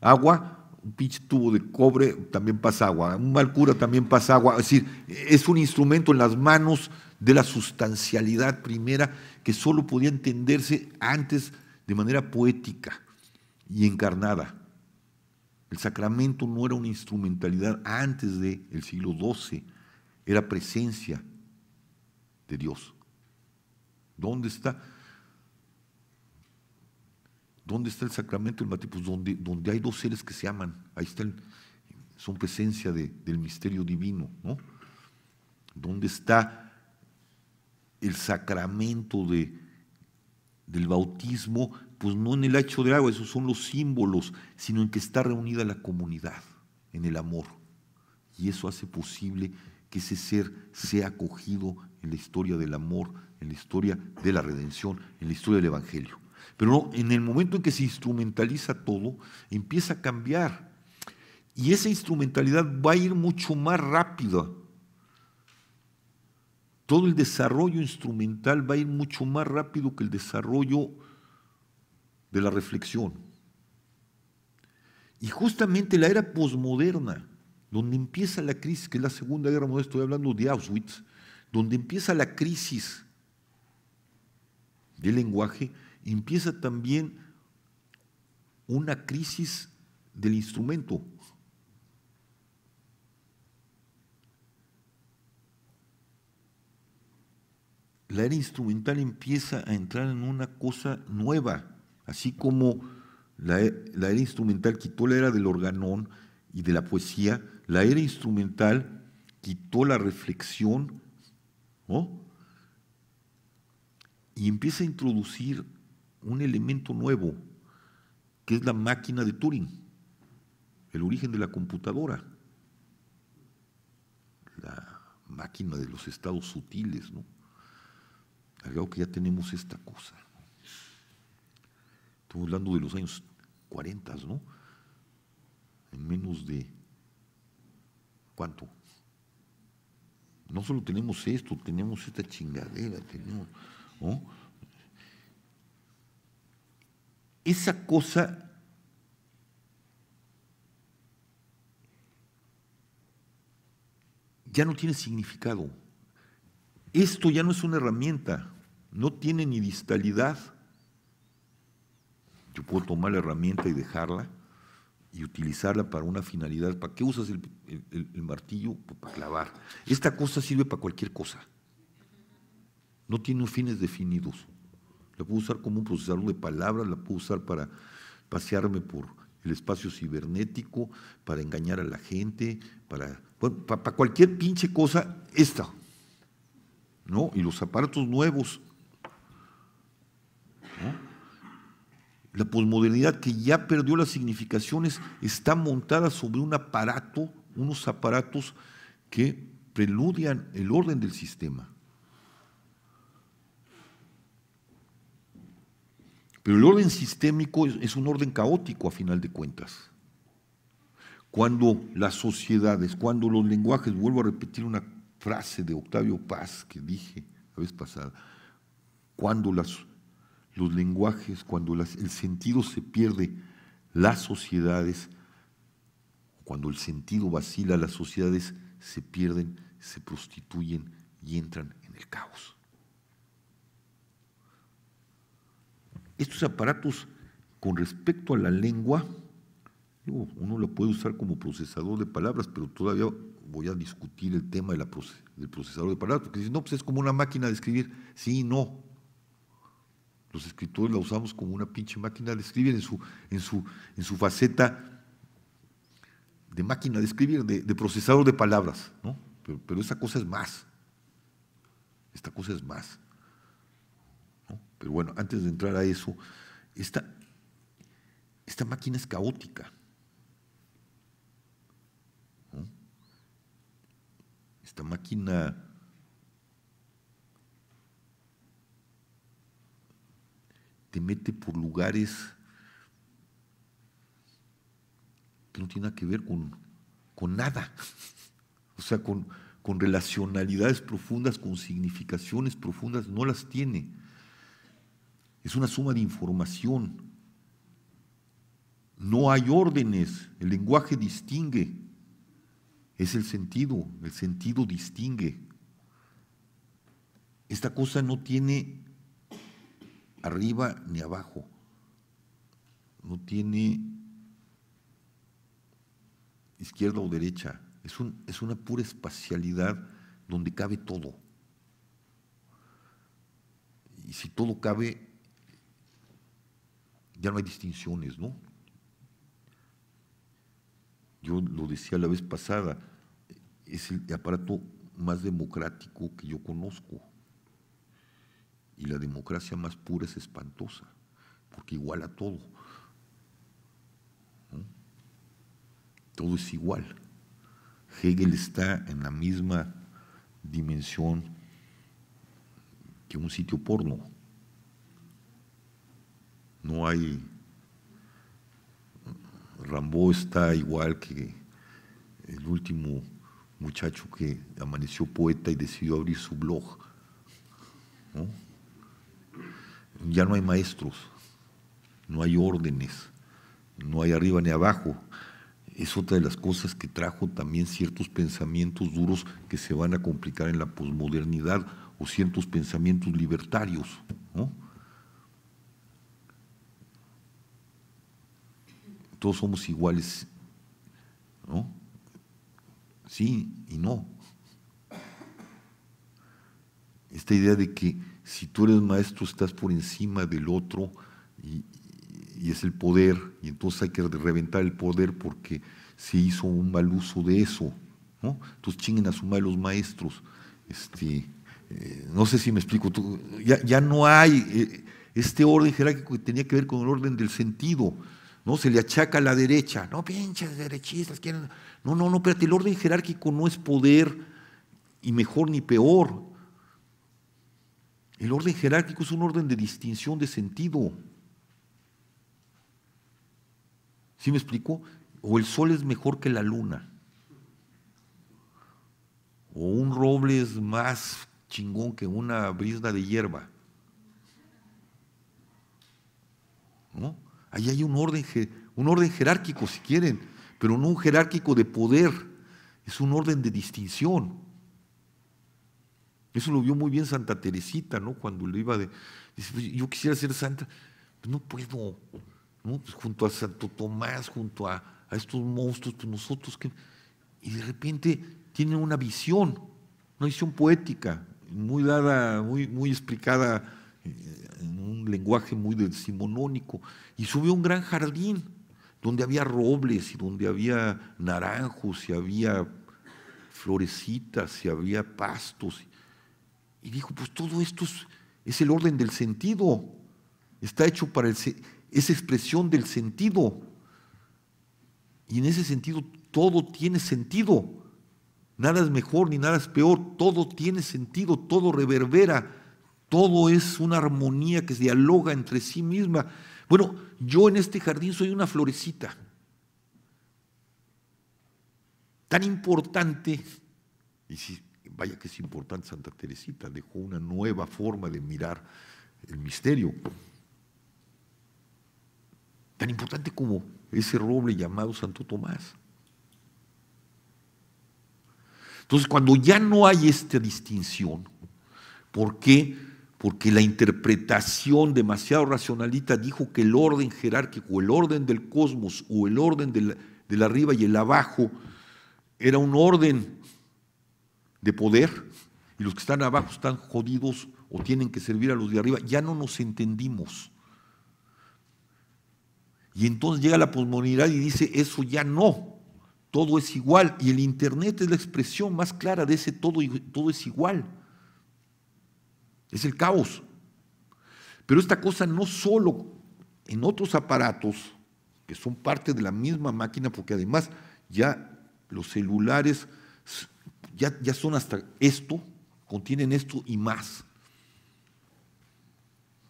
agua, un pinche tubo de cobre también pasa agua, un mal cura también pasa agua. Es decir, es un instrumento en las manos de la sustancialidad primera que solo podía entenderse antes de manera poética y encarnada. El sacramento no era una instrumentalidad antes del siglo XII, era presencia de Dios. ¿Dónde está? ¿Dónde está el sacramento del matrimonio? Pues donde, hay dos seres que se aman. Ahí están son presencia del misterio divino, ¿no? ¿Dónde está el sacramento de, del bautismo, pues no en el hecho de agua, esos son los símbolos, sino en que está reunida la comunidad, en el amor. Y eso hace posible que ese ser sea acogido en la historia del amor, en la historia de la redención, en la historia del Evangelio. Pero en el momento en que se instrumentaliza todo, empieza a cambiar. Y esa instrumentalidad va a ir mucho más rápida todo el desarrollo instrumental va a ir mucho más rápido que el desarrollo de la reflexión. Y justamente la era posmoderna, donde empieza la crisis, que es la Segunda Guerra Mundial, estoy hablando de Auschwitz, donde empieza la crisis del lenguaje, empieza también una crisis del instrumento. la era instrumental empieza a entrar en una cosa nueva, así como e, la, era instrumental quitó la era del organón y de la poesía, la era instrumental quitó la reflexión, Y empieza a introducir un elemento nuevo, que es la máquina de Turing, el origen de la computadora, la máquina de los estados sutiles, ¿no? grado que ya tenemos esta cosa. Estamos hablando de los años 40, ¿no? En menos de... ¿Cuánto? No solo tenemos esto, tenemos esta chingadera, tenemos... ¿no? Esa cosa ya no tiene significado. Esto ya no es una herramienta. No tiene ni distalidad. Yo puedo tomar la herramienta y dejarla y utilizarla para una finalidad. ¿Para qué usas el, martillo? Pues, para clavar. Esta cosa sirve para cualquier cosa. No tiene fines definidos. La puedo usar como un procesador de palabras, la puedo usar para pasearme por el espacio cibernético, para engañar a la gente, para, cualquier pinche cosa, esta. ¿No? Y los aparatos nuevos La posmodernidad que ya perdió las significaciones está montada sobre un aparato, unos aparatos que preludian el orden del sistema. Pero el orden sistémico es, un orden caótico a final de cuentas. Cuando las sociedades, cuando los lenguajes, vuelvo a repetir una frase de Octavio Paz que dije la vez pasada, cuando las los lenguajes, cuando el sentido se pierde, las sociedades, cuando el sentido vacila, las sociedades se pierden, se prostituyen y entran en el caos. Estos aparatos con respecto a la lengua, uno lo puede usar como procesador de palabras, pero todavía voy a discutir el tema del procesador de palabras, porque dicen, no, pues es como una máquina de escribir. Sí, no, los escritores la usamos como una pinche máquina de escribir en su, en su, en su faceta de máquina de escribir, de, procesador de palabras, ¿no? Pero, esta cosa es más. Esta cosa es más. Pero bueno, antes de entrar a eso, esta, esta máquina es caótica. Esta máquina te mete por lugares que no tienen nada que ver con, con nada, <laughs> o sea, con, con relacionalidades profundas, con significaciones profundas, no las tiene. Es una suma de información. No hay órdenes, el lenguaje distingue. Es el sentido, el sentido distingue. Esta cosa no tiene arriba ni abajo. No tiene izquierda o derecha. Es, un, es una pura espacialidad donde cabe todo. Y si todo cabe, ya no hay distinciones, ¿no? Yo lo decía la vez pasada, es el aparato más democrático que yo conozco. Y la democracia más pura es espantosa, porque igual a todo. Todo es igual. Hegel está en la misma dimensión que un sitio porno. No hay... Rambo está igual que el último muchacho que amaneció poeta y decidió abrir su blog. ¿no? ya no hay maestros, no hay órdenes, no hay arriba ni abajo. Es otra de las cosas que trajo también ciertos pensamientos duros que se van a complicar en la posmodernidad o ciertos pensamientos libertarios. Todos somos iguales, ¿no? Sí y no. Esta idea de que si tú eres maestro estás por encima del otro y, es el poder, y entonces hay que reventar el poder porque se hizo un mal uso de eso. ¿no? Entonces chinguen a su madre los maestros. Este, eh, no sé si me explico, ya, no hay eh, este orden jerárquico que tenía que ver con el orden del sentido. ¿no? Se le achaca a la derecha. No, pinches derechistas quieren. No, no, no, espérate, el orden jerárquico no es poder y mejor ni peor. El orden jerárquico es un orden de distinción de sentido. ¿Sí me explico? O el sol es mejor que la luna. O un roble es más chingón que una brisna de hierba. Ahí hay un orden, un orden jerárquico, si quieren, pero no un jerárquico de poder, es un orden de distinción. Eso lo vio muy bien Santa Teresita, ¿no? Cuando le iba de. Dice, pues, yo quisiera ser santa. Pues no puedo. Pues, junto a Santo Tomás, junto a, estos monstruos, pues nosotros. Y de repente tiene una visión, una visión poética, muy dada, muy, muy explicada eh, en un lenguaje muy decimonónico. Y subió a un gran jardín donde había robles y donde había naranjos y había florecitas y había pastos y dijo, pues todo esto es, el orden del sentido. Está hecho para el, expresión del sentido. Y en ese sentido todo tiene sentido. Nada es mejor ni nada es peor. Todo tiene sentido, todo reverbera. Todo es una armonía que se dialoga entre sí misma. Bueno, yo en este jardín soy una florecita. Tan importante. Y si vaya que es importante Santa Teresita, dejó una nueva forma de mirar el misterio. Tan importante como ese roble llamado Santo Tomás. Entonces, cuando ya no hay esta distinción, ¿por qué? Porque la interpretación demasiado racionalista dijo que el orden jerárquico, el orden del cosmos o el orden del, del arriba y el abajo era un orden de poder y los que están abajo están jodidos o tienen que servir a los de arriba, ya no nos entendimos. Y entonces llega la posmodernidad y dice, eso ya no, todo es igual. Y el Internet es la expresión más clara de ese todo, todo es igual. Es el caos. Pero esta cosa no solo en otros aparatos, que son parte de la misma máquina, porque además ya los celulares ya, son hasta esto, contienen esto y más.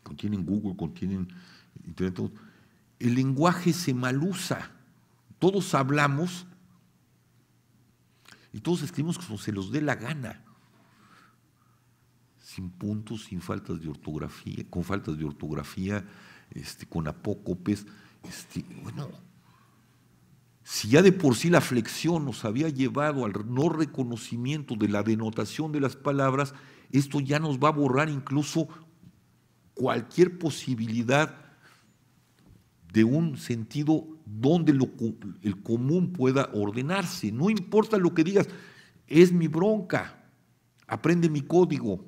Contienen Google, contienen Internet. El lenguaje se malusa. Todos hablamos y todos escribimos como se los dé la gana. Sin puntos, sin faltas de ortografía, con faltas de ortografía, este, con apócopes. Este, bueno, si ya de por sí la flexión nos había llevado al no reconocimiento de la denotación de las palabras, esto ya nos va a borrar incluso cualquier posibilidad de un sentido donde el común pueda ordenarse. No importa lo que digas, es mi bronca, aprende mi código.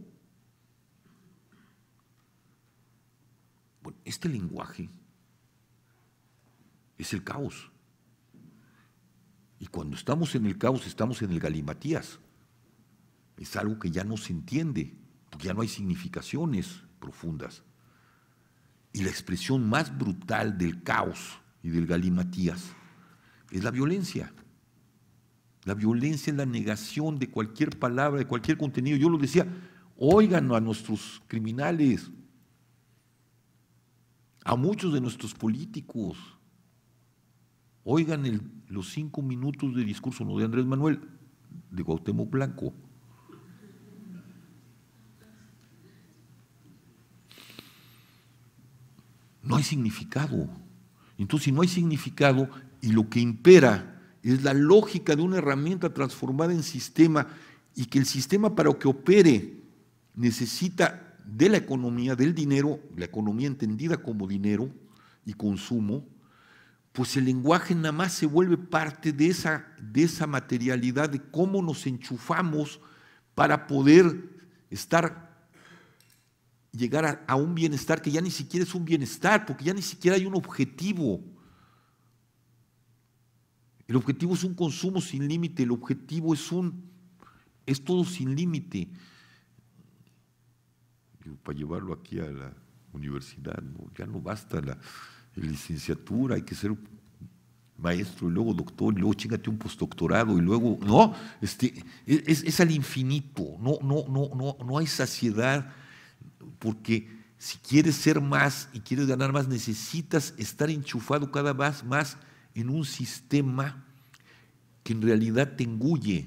Bueno, este lenguaje es el caos. Y cuando estamos en el caos, estamos en el galimatías. Es algo que ya no se entiende, porque ya no hay significaciones profundas. Y la expresión más brutal del caos y del galimatías es la violencia. La violencia es la negación de cualquier palabra, de cualquier contenido. Yo lo decía, oigan a nuestros criminales, a muchos de nuestros políticos, oigan el los cinco minutos de discurso, no de Andrés Manuel, de Cuauhtémoc Blanco. No hay significado. Entonces, si no hay significado y lo que impera es la lógica de una herramienta transformada en sistema y que el sistema para que opere necesita de la economía, del dinero, la economía entendida como dinero y consumo, pues el lenguaje nada más se vuelve parte de esa, de esa materialidad, de cómo nos enchufamos para poder estar, llegar a, un bienestar que ya ni siquiera es un bienestar, porque ya ni siquiera hay un objetivo. El objetivo es un consumo sin límite, el objetivo es un, es todo sin límite. Para llevarlo aquí a la universidad, ya no basta la, licenciatura, hay que ser maestro y luego doctor y luego chingate un postdoctorado y luego, no, este, e-, es, al infinito, no, no, no, no, no hay saciedad porque si quieres ser más y quieres ganar más, necesitas estar enchufado cada vez más en un sistema que en realidad te engulle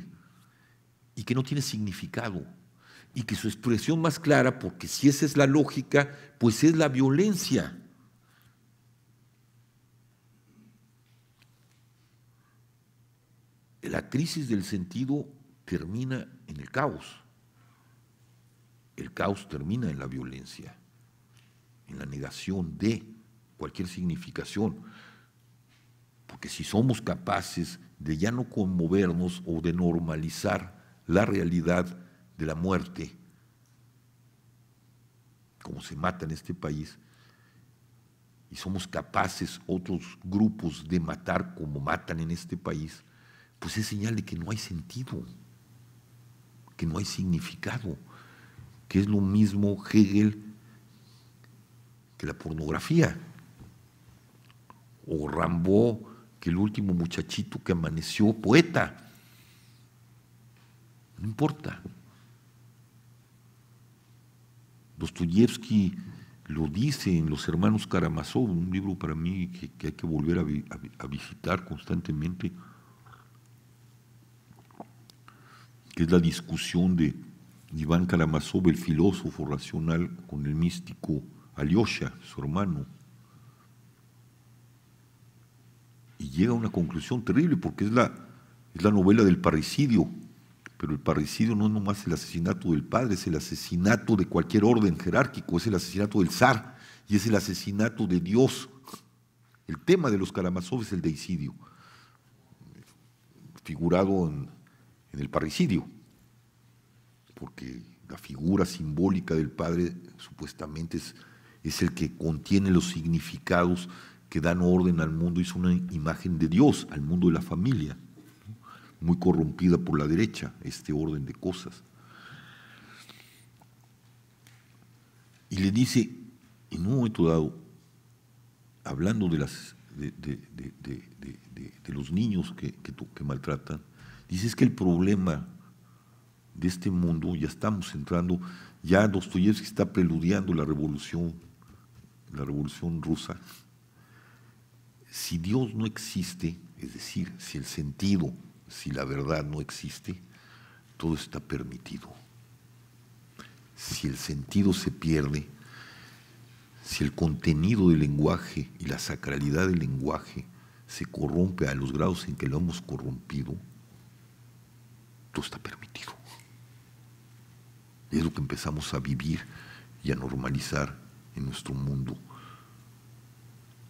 y que no tiene significado y que su expresión más clara, porque si esa es la lógica, pues es la violencia. la crisis del sentido termina en el caos. El caos termina en la violencia, en la negación de cualquier significación. Porque si somos capaces de ya no conmovernos o de normalizar la realidad de la muerte, como se mata en este país, y somos capaces otros grupos de matar como matan en este país, pues es señal de que no hay sentido, que no hay significado, que es lo mismo Hegel que la pornografía, o Rambo que el último muchachito que amaneció poeta. No importa. Dostoyevsky lo dice en Los Hermanos Karamazov, un libro para mí que, hay que volver a visitar constantemente que es la discusión de Iván Karamazov, el filósofo racional, con el místico Alyosha, su hermano. Y llega a una conclusión terrible porque es la, es la novela del parricidio, pero el parricidio no es nomás el asesinato del padre, es el asesinato de cualquier orden jerárquico, es el asesinato del zar y es el asesinato de Dios. El tema de los Karamazov es el deicidio, figurado en en el parricidio, porque la figura simbólica del padre supuestamente es, es el que contiene los significados que dan orden al mundo, y es una imagen de Dios, al mundo de la familia, muy corrompida por la derecha, este orden de cosas. Y le dice, en un momento dado, hablando de, las, de, los niños que, que maltratan, Dice, es que el problema de este mundo, ya estamos entrando, ya Dostoyevsky está preludiando la revolución, la revolución rusa. Si Dios no existe, es decir, si el sentido, si la verdad no existe, todo está permitido. Si el sentido se pierde, si el contenido del lenguaje y la sacralidad del lenguaje se corrompe a los grados en que lo hemos corrompido, está permitido. Es lo que empezamos a vivir y a normalizar en nuestro mundo.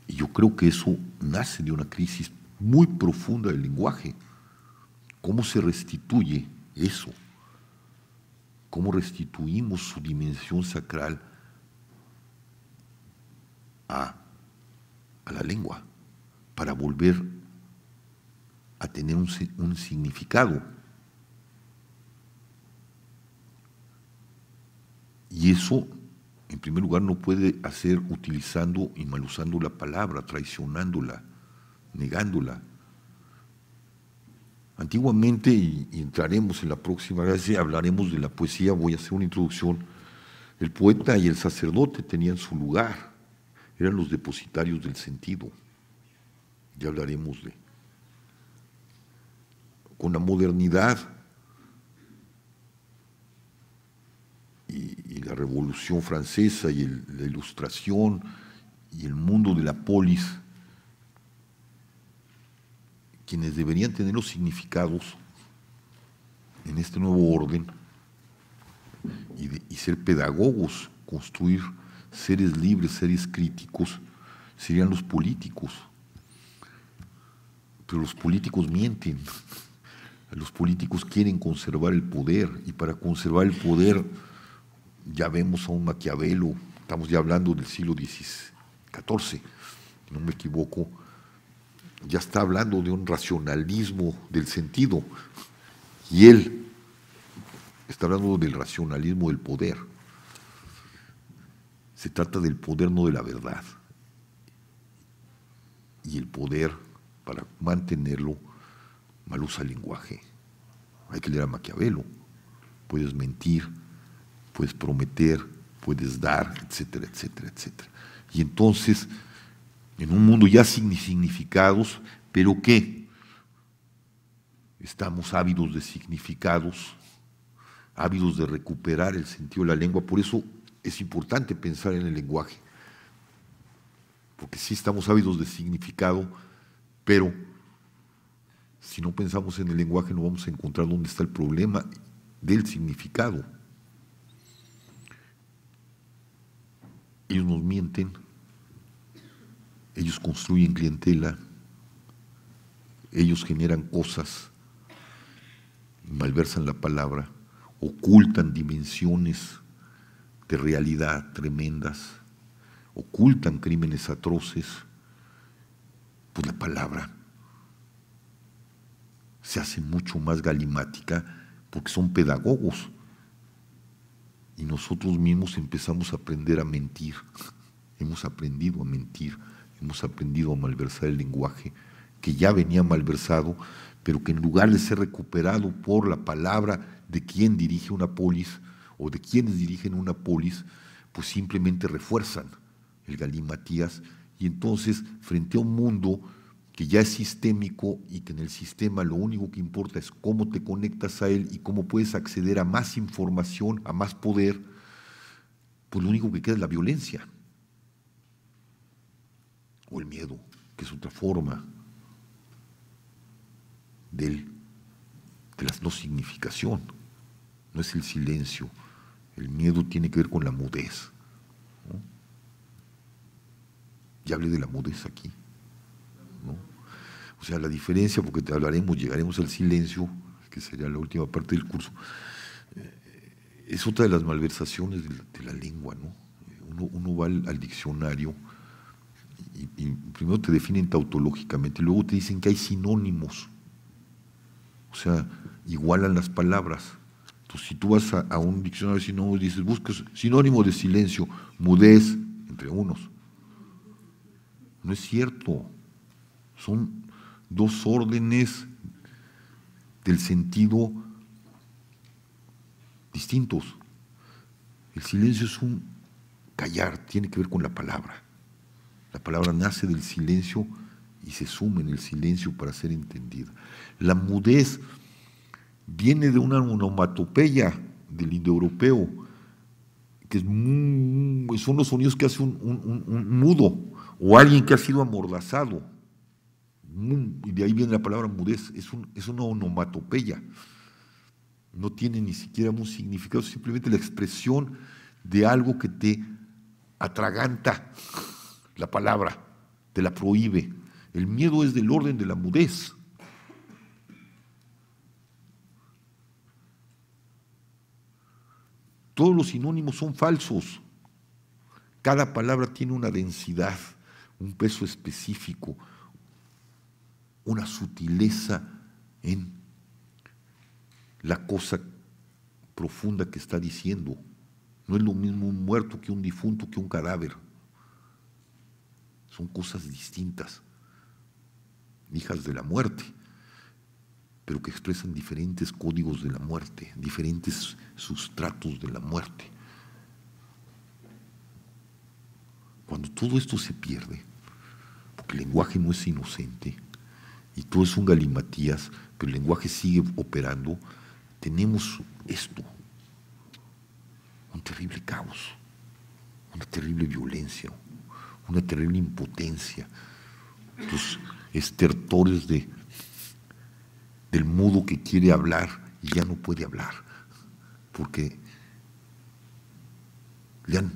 Y yo creo que eso nace de una crisis muy profunda del lenguaje. ¿Cómo se restituye eso? ¿Cómo restituimos su dimensión sacral a, la lengua para volver a tener un significado Y eso, en primer lugar, no puede hacer utilizando y mal la palabra, traicionándola, negándola. Antiguamente, y, entraremos en la próxima hablaremos de la poesía, voy a hacer una introducción. El poeta y el sacerdote tenían su lugar, eran los depositarios del sentido. Ya hablaremos de. Con la modernidad, y, la Revolución Francesa y la Ilustración y el mundo de la polis, quienes deberían tener los significados en este nuevo orden y, y ser pedagogos, construir seres libres, seres críticos, serían los políticos. Pero los políticos mienten. Los políticos quieren conservar el poder y para conservar el poder ya vemos a un Maquiavelo, estamos ya hablando del siglo XIV, no me equivoco, ya está hablando de un racionalismo del sentido. Y él está hablando del racionalismo del poder. Se trata del poder, no de la verdad. Y el poder, para mantenerlo, mal usa el lenguaje. Hay que leer a Maquiavelo. Puedes mentir, puedes prometer, puedes dar, etcétera, etcétera, etcétera. Y entonces, en un mundo ya sin significados, pero qué? estamos ávidos de significados, ávidos de recuperar el sentido de la lengua, por eso es importante pensar en el lenguaje, porque sí estamos ávidos de significado, pero si no pensamos en el lenguaje no vamos a encontrar dónde está el problema del significado. Ellos nos mienten, ellos construyen clientela, ellos generan cosas, malversan la palabra, ocultan dimensiones de realidad tremendas, ocultan crímenes atroces, pues la palabra se hace mucho más galimática porque son pedagogos y nosotros mismos empezamos a aprender a mentir. <laughs> Hemos aprendido a mentir, hemos aprendido a malversar el lenguaje que ya venía malversado, pero que en lugar de ser recuperado por la palabra de quien dirige una polis o de quienes dirigen una polis, pues simplemente refuerzan el Galín Matías. Y entonces, frente a un mundo que ya es sistémico y que en el sistema lo único que importa es cómo te conectas a él y cómo puedes acceder a más información, a más poder, pues lo único que queda es la violencia o el miedo, que es otra forma del, de la no significación, no es el silencio. El miedo tiene que ver con la mudez. Ya hablé de la mudez aquí. O sea, la diferencia, porque te hablaremos, llegaremos al silencio, que sería la última parte del curso, eh, es otra de las malversaciones de la, lengua, ¿no? Uno, va al, diccionario y, primero te definen tautológicamente, luego te dicen que hay sinónimos, o sea, igualan las palabras. Entonces, si tú vas a, un diccionario de sinónimos, dices, buscas sinónimo de silencio, mudez, entre unos. No es cierto. Son dos órdenes del sentido distintos. El silencio es un callar, tiene que ver con la palabra. La palabra nace del silencio y se suma en el silencio para ser entendida. La mudez viene de una onomatopeya del indoeuropeo, que es muy, son los sonidos que hace un, un mudo o alguien que ha sido amordazado y de ahí viene la palabra mudez, es, una onomatopeya, no tiene ni siquiera un significado, simplemente la expresión de algo que te atraganta la palabra, te la prohíbe. El miedo es del orden de la mudez. Todos los sinónimos son falsos. Cada palabra tiene una densidad, un peso específico, una sutileza en la cosa profunda que está diciendo. No es lo mismo un muerto que un difunto que un cadáver. Son cosas distintas, hijas de la muerte, pero que expresan diferentes códigos de la muerte, diferentes sustratos de la muerte. Cuando todo esto se pierde, porque el lenguaje no es inocente, y todo es un galimatías, pero el lenguaje sigue operando, tenemos esto, un terrible caos, una terrible violencia, una terrible impotencia, los estertores de, del mudo que quiere hablar y ya no puede hablar, porque le han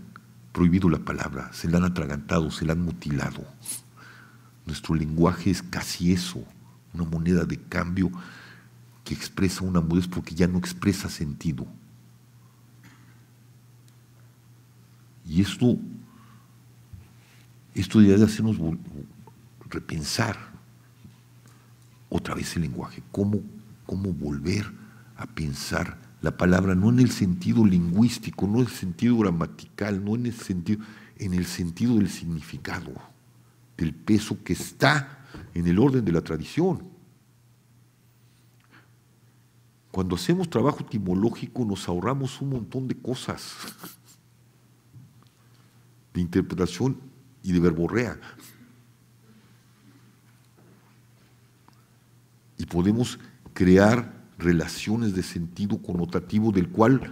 prohibido la palabra, se le han atragantado, se la han mutilado. Nuestro lenguaje es casi eso, una moneda de cambio que expresa una mudez porque ya no expresa sentido. Y esto, esto de hacernos repensar otra vez el lenguaje, cómo, cómo volver a pensar la palabra, no en el sentido lingüístico, no en el sentido gramatical, no en el sentido, en el sentido del significado del peso que está en el orden de la tradición. Cuando hacemos trabajo etimológico nos ahorramos un montón de cosas, de interpretación y de verborrea. Y podemos crear relaciones de sentido connotativo del cual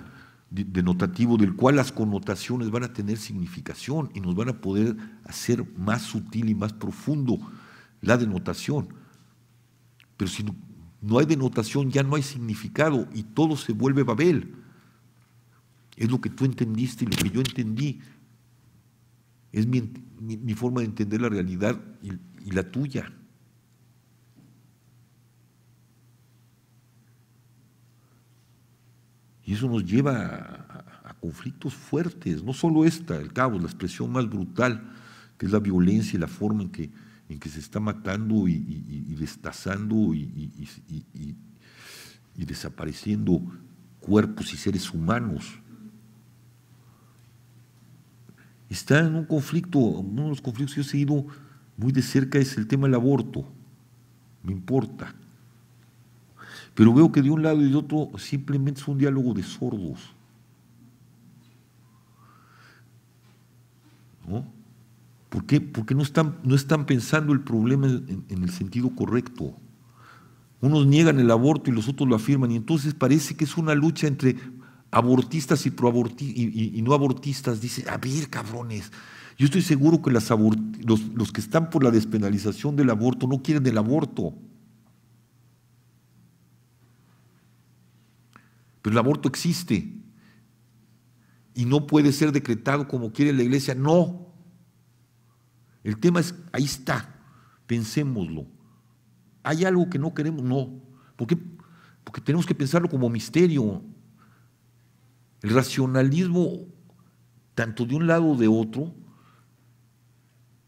denotativo del cual las connotaciones van a tener significación y nos van a poder hacer más sutil y más profundo la denotación. Pero si no hay denotación, ya no hay significado y todo se vuelve Babel. Es lo que tú entendiste y lo que yo entendí. Es mi, forma de entender la realidad y, y la tuya. Y eso nos lleva a, conflictos fuertes, no solo esta, el cabo, la expresión más brutal, que es la violencia y la forma en que, en que se está matando y, destazando y, y desapareciendo cuerpos y seres humanos. Está en un conflicto, uno de los conflictos que yo he seguido muy de cerca es el tema del aborto. Me importa pero veo que de un lado y de otro simplemente es un diálogo de sordos. ¿No? ¿Por qué? Porque no están, no están pensando el problema en, el sentido correcto. Unos niegan el aborto y los otros lo afirman. Y entonces parece que es una lucha entre abortistas y, proaborti y, no abortistas. Dice, a ver, cabrones, yo estoy seguro que los, los que están por la despenalización del aborto no quieren el aborto. Pero el aborto existe y no puede ser decretado como quiere la iglesia. No. El tema es, ahí está, pensémoslo. ¿Hay algo que no queremos? No. ¿Por qué? Porque tenemos que pensarlo como misterio. El racionalismo, tanto de un lado o de otro,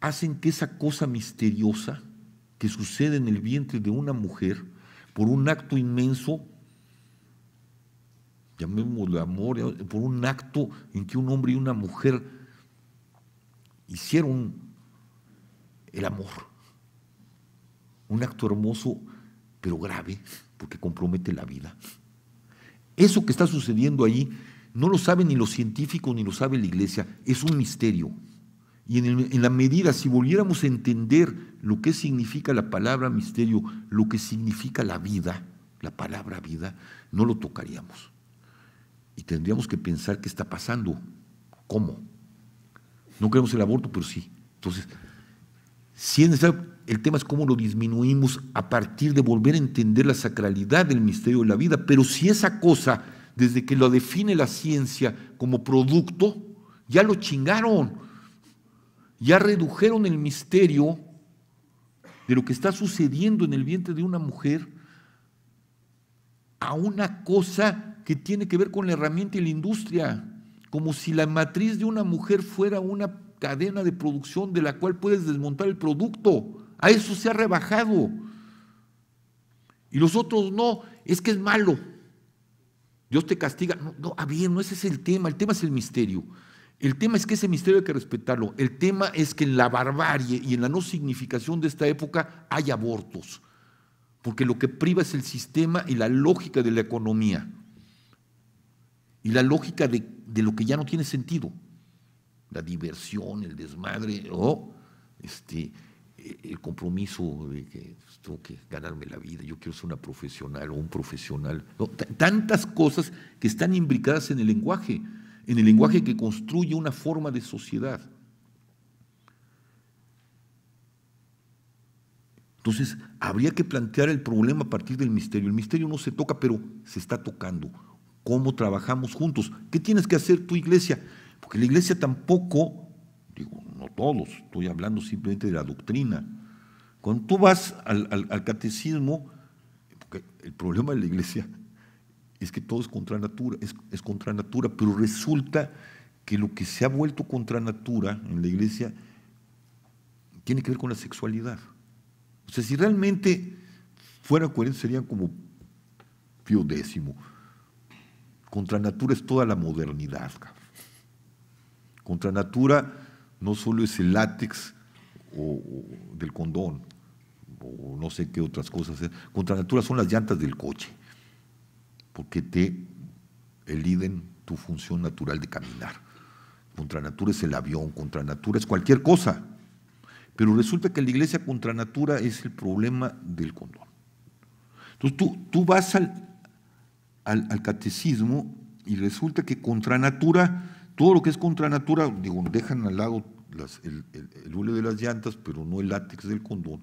hacen que esa cosa misteriosa que sucede en el vientre de una mujer, por un acto inmenso, llamémoslo amor, eh, por un acto en que un hombre y una mujer hicieron el amor. Un acto hermoso, pero grave, porque compromete la vida. Eso que está sucediendo ahí no lo saben ni los científicos ni lo sabe la iglesia, es un misterio. Y en, la medida, si volviéramos a entender lo que significa la palabra misterio, lo que significa la vida, la palabra vida, no lo tocaríamos. Y tendríamos que pensar qué está pasando, cómo. No queremos el aborto, pero sí. Entonces, si es necesario, el tema es cómo lo disminuimos a partir de volver a entender la sacralidad del misterio de la vida, pero si esa cosa, desde que lo define la ciencia como producto, ya lo chingaron, ya redujeron el misterio de lo que está sucediendo en el vientre de una mujer a una cosa que tiene que ver con la herramienta y la industria, como si la matriz de una mujer fuera una cadena de producción de la cual puedes desmontar el producto. A eso se ha rebajado. Y los otros no, es que es malo. Dios te castiga. No, no, ah, bien, no ese es el tema, el tema es el misterio. El tema es que ese misterio hay que respetarlo. El tema es que en la barbarie y en la no significación de esta época hay abortos, porque lo que priva es el sistema y la lógica de la economía y la lógica de, lo que ya no tiene sentido. La diversión, el desmadre, o este, el compromiso de que pues, tengo que ganarme la vida, yo quiero ser una profesional o un profesional. tantas cosas que están imbricadas en el lenguaje, en el lenguaje que construye una forma de sociedad. Entonces, habría que plantear el problema a partir del misterio. El misterio no se toca, pero se está tocando cómo trabajamos juntos. ¿Qué tienes que hacer tu iglesia? Porque la iglesia tampoco, digo, no todos, estoy hablando simplemente de la doctrina. Cuando tú vas al, catecismo, porque el problema de la iglesia es que todo es contra natura, es, pero resulta que lo que se ha vuelto contra natura en la iglesia tiene que ver con la sexualidad. O sea, si realmente fuera coherente serían como Pío contra natura es toda la modernidad. Contra natura no solo es el látex o, del condón, o no sé qué otras cosas. Eh, contra natura son las llantas del coche, porque te eliden tu función natural de caminar. Contra natura es el avión, contra natura es cualquier cosa. Pero resulta que la iglesia contra natura es el problema del condón. Entonces tú, tú vas al, al, catecismo y resulta que contra natura, todo lo que es contra natura, digo, dejan al lado el, el, hule de las llantas, pero no el látex del condón.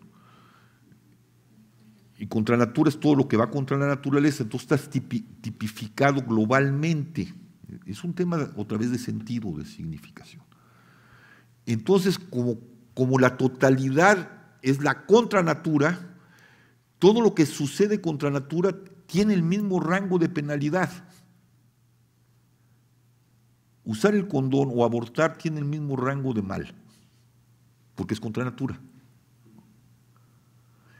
Y contra natura es todo lo que va contra la naturaleza, entonces estás tipificado globalmente. Es un tema otra vez de sentido, de significación. Entonces, como, como la totalidad es la contra natura, todo lo que sucede contra natura tiene el mismo rango de penalidad. Usar el condón o abortar tiene el mismo rango de mal, porque es contra natura.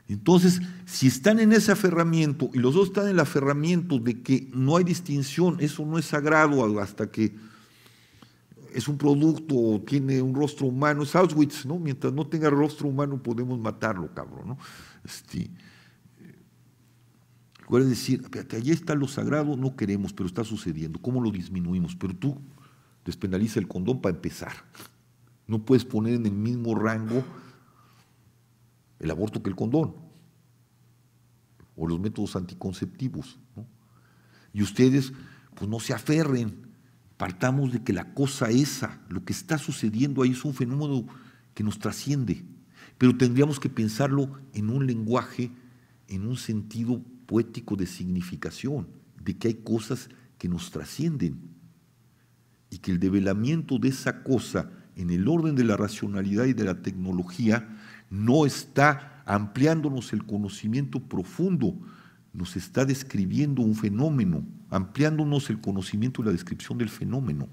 Entonces, si están en ese aferramiento y los dos están en el aferramiento de que no hay distinción, eso no es sagrado hasta que es un producto o tiene un rostro humano, es Auschwitz, ¿no? Mientras no tenga rostro humano podemos matarlo, cabrón, ¿no? Este, lugar decir, espérate, allí está lo sagrado, no queremos, pero está sucediendo, ¿cómo lo disminuimos? Pero tú despenaliza el condón para empezar. No puedes poner en el mismo rango el aborto que el condón o los métodos anticonceptivos. Y ustedes, pues no se aferren, partamos de que la cosa esa, lo que está sucediendo ahí es un fenómeno que nos trasciende, pero tendríamos que pensarlo en un lenguaje, en un sentido poético de significación, de que hay cosas que nos trascienden y que el develamiento de esa cosa en el orden de la racionalidad y de la tecnología no está ampliándonos el conocimiento profundo, nos está describiendo un fenómeno, ampliándonos el conocimiento y la descripción del fenómeno.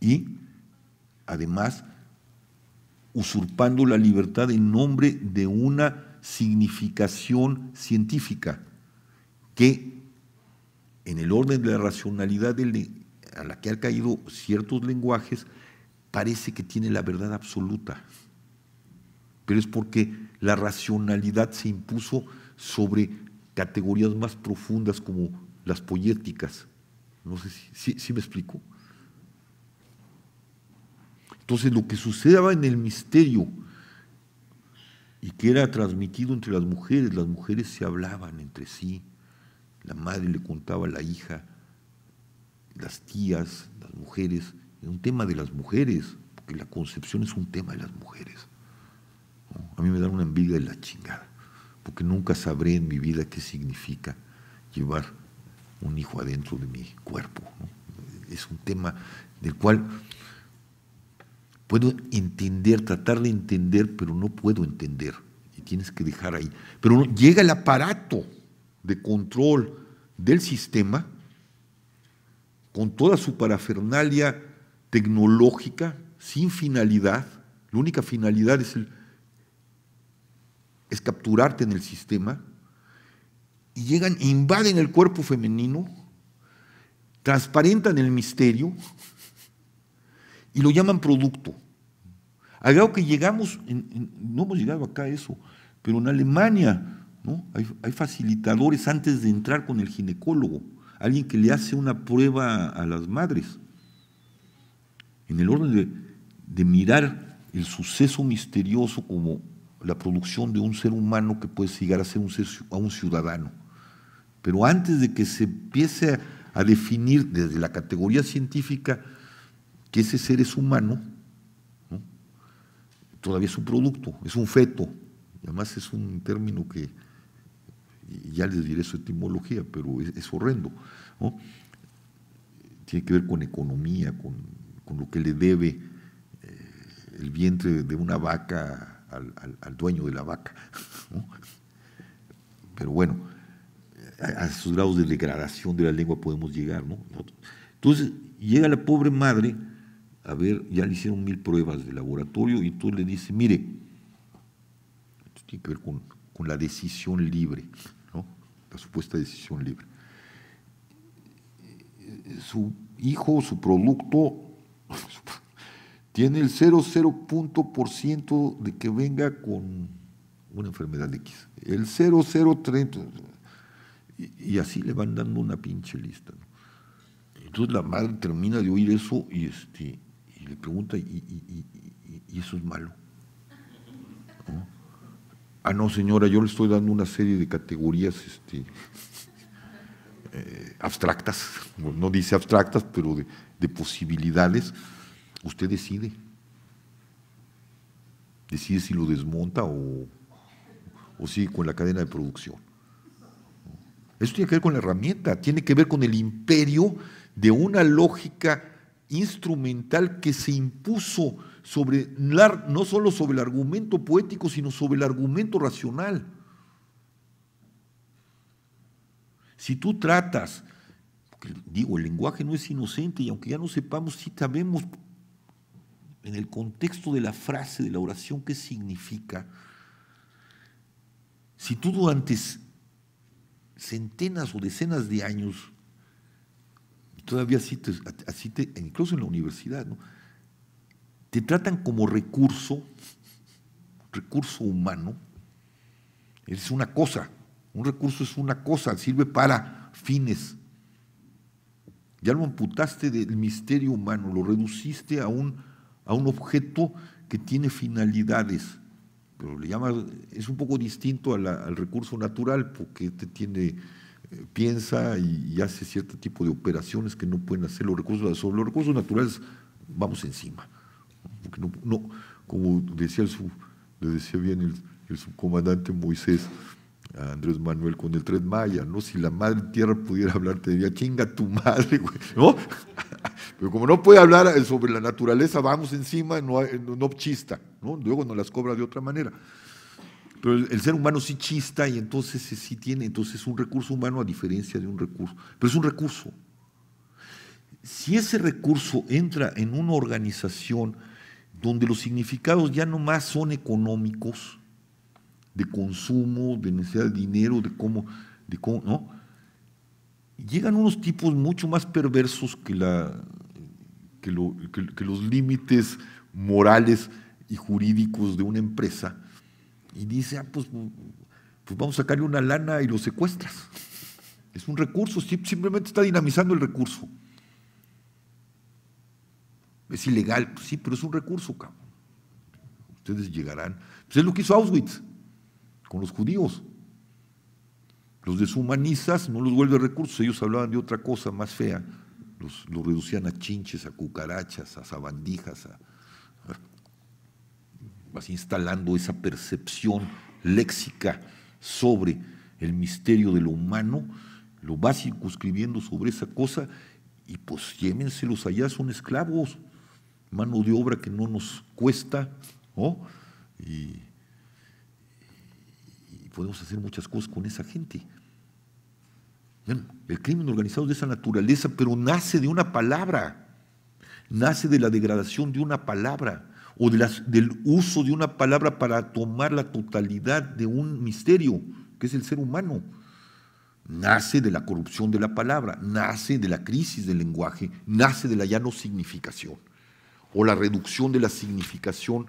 Y además usurpando la libertad en nombre de una significación científica que en el orden de la racionalidad a la que han caído ciertos lenguajes parece que tiene la verdad absoluta. Pero es porque la racionalidad se impuso sobre categorías más profundas como las poéticas. No sé si, me explico. Entonces lo que sucedía en el misterio que era transmitido entre las mujeres. Las mujeres se hablaban entre sí. La madre le contaba a la hija, las tías, las mujeres. Es un tema de las mujeres, porque la concepción es un tema de las mujeres. A mí me da una envidia de la chingada, porque nunca sabré en mi vida qué significa llevar un hijo adentro de mi cuerpo. Es un tema del cual puedo entender, tratar de entender, pero no puedo entender tienes que dejar ahí. Pero llega el aparato de control del sistema con toda su parafernalia tecnológica, sin finalidad. La única finalidad es, el, es capturarte en el sistema. Y llegan, invaden el cuerpo femenino, transparentan el misterio y lo llaman producto. Algo que llegamos, no hemos llegado acá a eso, pero en Alemania ¿no? hay, facilitadores antes de entrar con el ginecólogo, alguien que le hace una prueba a las madres, en el orden de, mirar el suceso misterioso como la producción de un ser humano que puede llegar a ser un, ser, a un ciudadano. Pero antes de que se empiece a, definir desde la categoría científica que ese ser es humano, todavía es un producto, es un feto, además es un término que ya les diré su etimología, pero es, horrendo. Tiene que ver con economía, con, lo que le debe eh, el vientre de una vaca al, dueño de la vaca. <laughs> Pero bueno, a, esos grados de degradación de la lengua podemos llegar. ¿no? Entonces llega la pobre madre, a ver, ya le hicieron mil pruebas de laboratorio y tú le dices, mire, que ver con, la decisión libre, la supuesta decisión libre. Su hijo, su producto, <laughs> tiene el 0,0% de que venga con una enfermedad X. El 0,030. Y, así le van dando una pinche lista. Entonces la madre termina de oír eso y, este, le pregunta, y eso es malo? ah, no señora, yo le estoy dando una serie de categorías este, eh, abstractas, no dice abstractas, pero de, posibilidades, usted decide. Decide si lo desmonta o, o sigue con la cadena de producción. Eso tiene que ver con la herramienta, tiene que ver con el imperio de una lógica instrumental que se impuso sobre, no solo sobre el argumento poético, sino sobre el argumento racional. Si tú tratas, digo, el lenguaje no es inocente y aunque ya no sepamos, si sabemos en el contexto de la frase, de la oración, qué significa. Si tú durante centenas o decenas de años, todavía así te, así te incluso en la universidad, ¿no? te tratan como recurso, recurso humano, es una cosa. Un recurso es una cosa, sirve para fines. Ya lo amputaste del misterio humano, lo reduciste a un, a un objeto que tiene finalidades. Pero le llamas, es un poco distinto al recurso natural, porque te tiene eh, piensa y, hace cierto tipo de operaciones que no pueden hacer los recursos, sobre los recursos naturales vamos encima porque no, como decía, el le decía bien el, subcomandante Moisés, a Andrés Manuel con el Tres Maya, ¿no? Si la madre tierra pudiera hablar, te diría, chinga tu madre, güey, <laughs> ¿no? <laughs> Pero como no puede hablar eh, sobre la naturaleza, vamos encima, no, no chista, ¿no? Luego nos las cobra de otra manera. Pero el, el ser humano sí chista y entonces eh, sí tiene, entonces un recurso humano a diferencia de un recurso, pero es un recurso. Si ese recurso entra en una organización donde los significados ya no más son económicos, de consumo, de necesidad de dinero, de cómo, de cómo, ¿no? Llegan unos tipos mucho más perversos que, la, que, los límites morales y jurídicos de una empresa y dice, ah, pues, pues vamos a sacarle una lana y lo secuestras. Es un recurso, simplemente está dinamizando el recurso. Es ilegal, sí, pero es un recurso, cabrón. Ustedes llegarán. Pues es lo que hizo Auschwitz con los judíos. Los deshumanizas, no los vuelve recursos. Ellos hablaban de otra cosa más fea. Los, reducían a chinches, a cucarachas, a sabandijas, a, vas instalando esa percepción léxica sobre el misterio de lo humano, lo vas circunscribiendo sobre esa cosa y pues llévenselos allá, son esclavos mano de obra que no nos cuesta, Y, podemos hacer muchas cosas con esa gente. el crimen organizado de esa naturaleza, pero nace de una palabra, nace de la degradación de una palabra o del uso de una palabra para tomar la totalidad de un misterio, que es el ser humano. Nace de la corrupción de la palabra, nace de la crisis del lenguaje, nace de la ya no significación o la reducción de la significación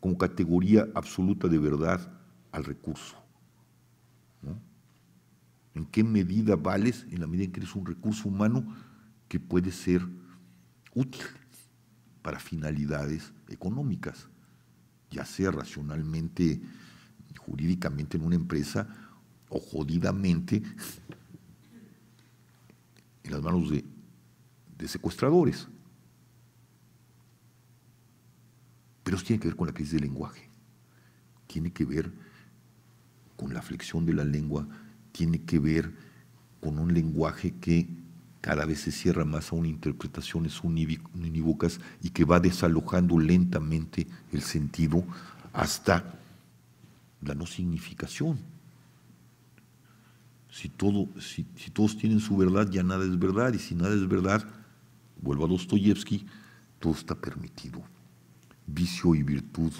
con categoría absoluta de verdad al recurso. ¿En qué medida vales? En la medida en que eres un recurso humano que puede ser útil para finalidades económicas, ya sea racionalmente, jurídicamente en una empresa o jodidamente en las manos de secuestradores. Pero eso tiene que ver con la crisis del lenguaje, tiene que ver con la flexión de la lengua, tiene que ver con un lenguaje que cada vez se cierra más a una interpretación, es unívocas y que va desalojando lentamente el sentido hasta la no significación. Si, si, si todos tienen su verdad, ya nada es verdad, y si nada es verdad, vuelvo a Dostoyevsky, todo está permitido vicio y virtud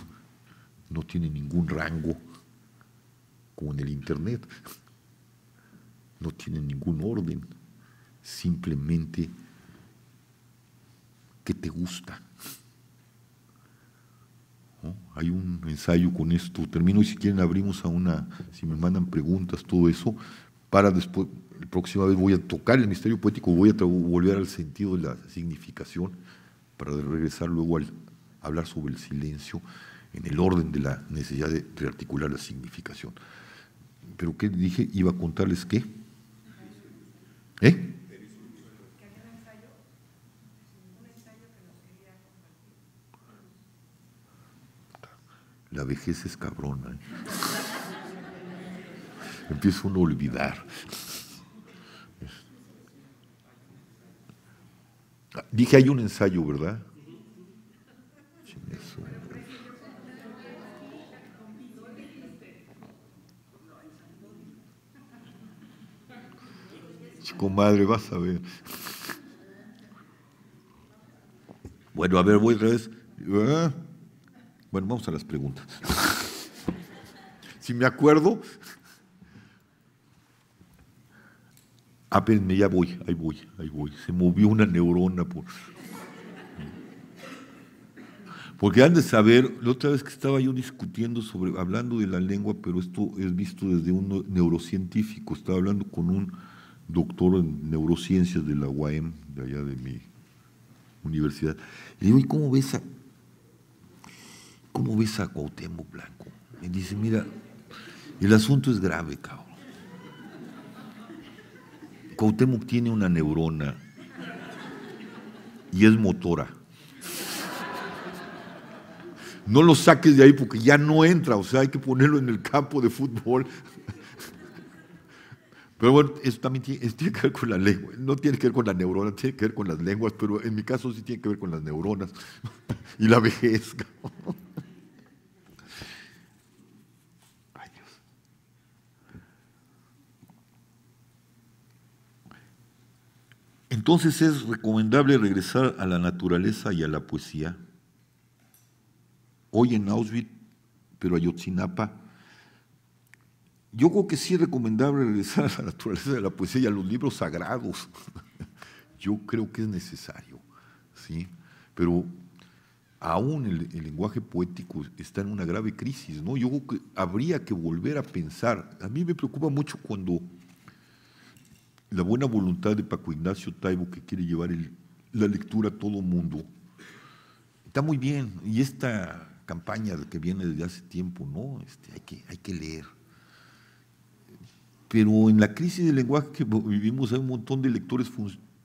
no tiene ningún rango como en el Internet. No tiene ningún orden. Simplemente que te gusta. Hay un ensayo con esto. Termino y si quieren abrimos a una, si me mandan preguntas, todo eso, para después, la próxima vez voy a tocar el misterio poético, voy a volver al sentido de la significación para regresar luego al, hablar sobre el silencio en el orden de la necesidad de rearticular la significación. ¿Pero qué dije? ¿Iba a contarles qué? ¿Eh? La vejez es cabrona. Empiezo ¿eh? <laughs> Empieza uno a olvidar. Dije, hay un ensayo, ¿verdad? Chico madre, vas a ver. Bueno, a ver, voy otra vez. ¿Eh? Bueno, vamos a las preguntas. <laughs> si me acuerdo. Apenme, ya voy, ahí voy, ahí voy. Se movió una neurona por. Porque antes, de saber, la otra vez que estaba yo discutiendo sobre, hablando de la lengua, pero esto es visto desde un neurocientífico, estaba hablando con un doctor en neurociencias de la UAM, de allá de mi universidad. Le digo, ¿y cómo ves a, cómo ves a Cuauhtémoc Blanco? Y dice, mira, el asunto es grave, cabrón. Cuauhtémoc tiene una neurona y es motora no lo saques de ahí porque ya no entra, o sea, hay que ponerlo en el campo de fútbol. <laughs> Pero bueno, eso también tiene, que ver con la lengua, no tiene que ver con la neurona, tiene que ver con las lenguas, pero en mi caso sí tiene que ver con las neuronas <laughs> y la vejez. Entonces es recomendable regresar a la naturaleza y a la poesía hoy en Auschwitz, pero Yotzinapa, Yo creo que sí es recomendable regresar a la naturaleza de la poesía y a los libros sagrados. <laughs> Yo creo que es necesario, ¿sí? Pero aún el, lenguaje poético está en una grave crisis, ¿no? Yo creo que habría que volver a pensar. A mí me preocupa mucho cuando la buena voluntad de Paco Ignacio Taibo, que quiere llevar la lectura a todo mundo, está muy bien, y esta campaña que viene desde hace tiempo, ¿no? Este, hay, que, hay que leer. Pero en la crisis del lenguaje que vivimos hay un montón de lectores,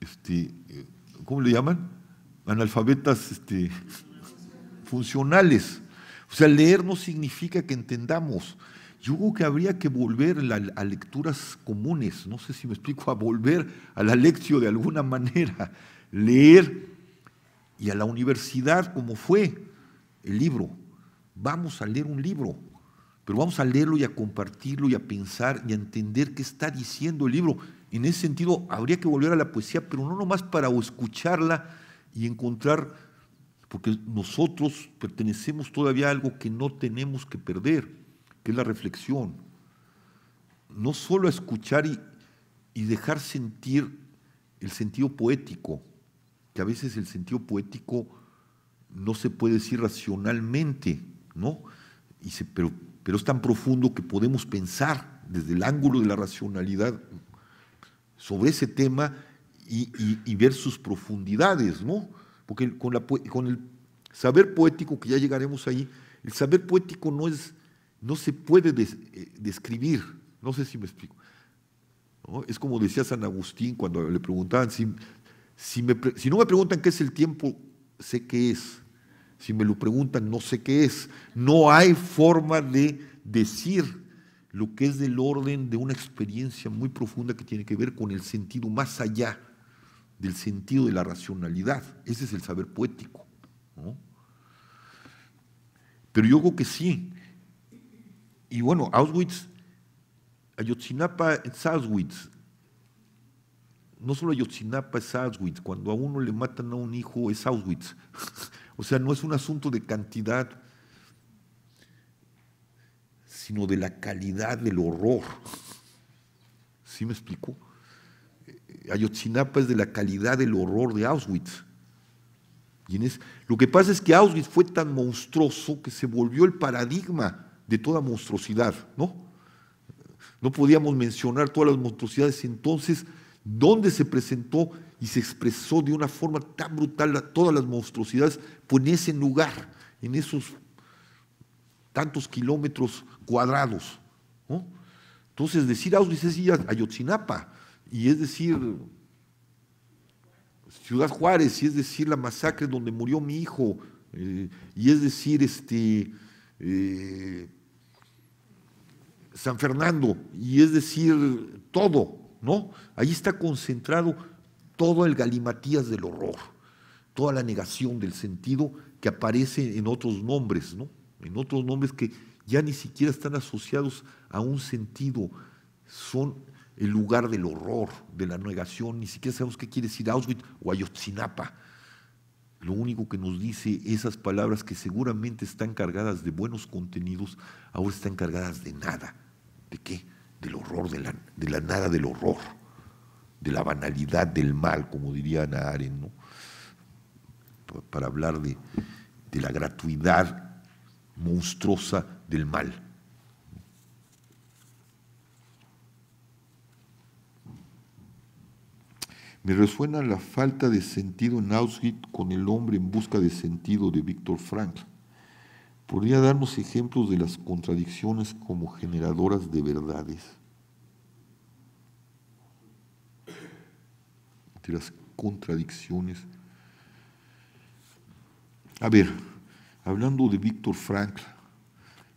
este, eh, ¿cómo le llaman? Analfabetas este, funcionales. O sea, leer no significa que entendamos. Yo creo que habría que volver a, lecturas comunes, no sé si me explico, a volver a la lección de alguna manera, leer y a la universidad como fue, el libro. Vamos a leer un libro, pero vamos a leerlo y a compartirlo y a pensar y a entender qué está diciendo el libro. En ese sentido, habría que volver a la poesía, pero no nomás para escucharla y encontrar, porque nosotros pertenecemos todavía a algo que no tenemos que perder, que es la reflexión. No solo a escuchar y, y dejar sentir el sentido poético, que a veces el sentido poético no se puede decir racionalmente, ¿no? Y pero, pero es tan profundo que podemos pensar desde el ángulo de la racionalidad sobre ese tema y, ver sus profundidades, ¿no? Porque con, el saber poético, que ya llegaremos ahí, el saber poético no, es, no se puede eh, describir, no sé si me explico. Es como decía San Agustín cuando le preguntaban, si, si no me preguntan qué es el tiempo, sé qué es. Si me lo preguntan, no sé qué es. No hay forma de decir lo que es del orden de una experiencia muy profunda que tiene que ver con el sentido más allá del sentido de la racionalidad. Ese es el saber poético. Pero yo creo que sí. Y bueno, Auschwitz, Ayotzinapa es Auschwitz. No solo Ayotzinapa es Auschwitz. Cuando a uno le matan a un hijo es Auschwitz. <laughs> O sea, no es un asunto de cantidad, sino de la calidad del horror. ¿Sí me explico? Ayotzinapa es de la calidad del horror de Auschwitz. Lo que pasa es que Auschwitz fue tan monstruoso que se volvió el paradigma de toda monstruosidad, ¿no? No podíamos mencionar todas las monstruosidades. Entonces, ¿dónde se presentó y se expresó de una forma tan brutal a todas las monstruosidades pues, en ese lugar, en esos tantos kilómetros cuadrados. Entonces, decir Auschwitz es Ayotzinapa, y es decir Ciudad Juárez, y es decir la masacre donde murió mi hijo, eh, y es decir este, eh, San Fernando, y es decir todo, ¿no? Ahí está concentrado todo el galimatías del horror, toda la negación del sentido que aparece en otros nombres, ¿no? en otros nombres que ya ni siquiera están asociados a un sentido, son el lugar del horror, de la negación, ni siquiera sabemos qué quiere decir Auschwitz o Ayotzinapa. Lo único que nos dice esas palabras que seguramente están cargadas de buenos contenidos, ahora están cargadas de nada. ¿De qué? Del horror, de la, de la nada del horror de la banalidad del mal, como diría Ana Arendt, ¿no? para hablar de, de la gratuidad monstruosa del mal. Me resuena la falta de sentido en Auschwitz con el hombre en busca de sentido de Víctor Frank. Podría darnos ejemplos de las contradicciones como generadoras de verdades. de las contradicciones. A ver, hablando de Víctor Frankl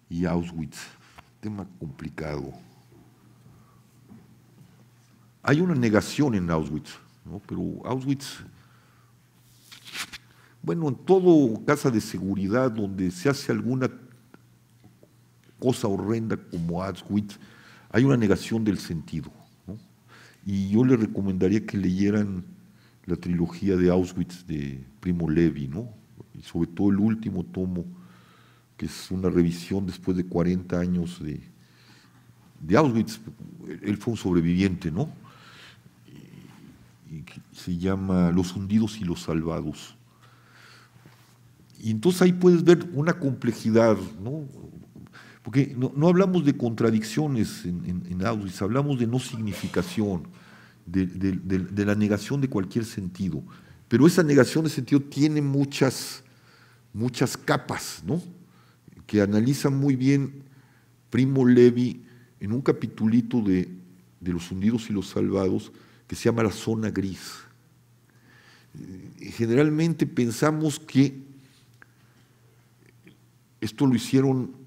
y Auschwitz, tema complicado. Hay una negación en Auschwitz, pero Auschwitz, bueno, en todo casa de seguridad donde se hace alguna cosa horrenda como Auschwitz, hay una negación del sentido. Y yo le recomendaría que leyeran la trilogía de Auschwitz de Primo Levi, ¿no? Y sobre todo el último tomo, que es una revisión después de 40 años de, Auschwitz. Él fue un sobreviviente, ¿no? y se llama Los hundidos y los salvados. Y entonces ahí puedes ver una complejidad, ¿no? Porque no, hablamos de contradicciones en, en, hablamos de no significación, de, la negación de cualquier sentido. Pero esa negación de sentido tiene muchas, muchas capas, ¿no? Que analiza muy bien Primo Levi en un capitulito de, de Los hundidos y los salvados que se llama La zona gris. Generalmente pensamos que esto lo hicieron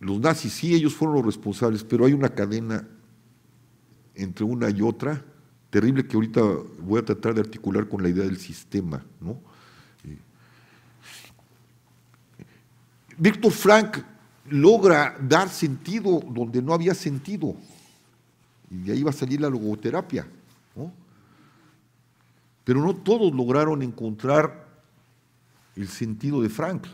los nazis, sí, ellos fueron los responsables, pero hay una cadena entre una y otra terrible que ahorita voy a tratar de articular con la idea del sistema, eh, Víctor Frank logra dar sentido donde no había sentido. Y de ahí va a salir la logoterapia. ¿no? Pero no todos lograron encontrar el sentido de Frank.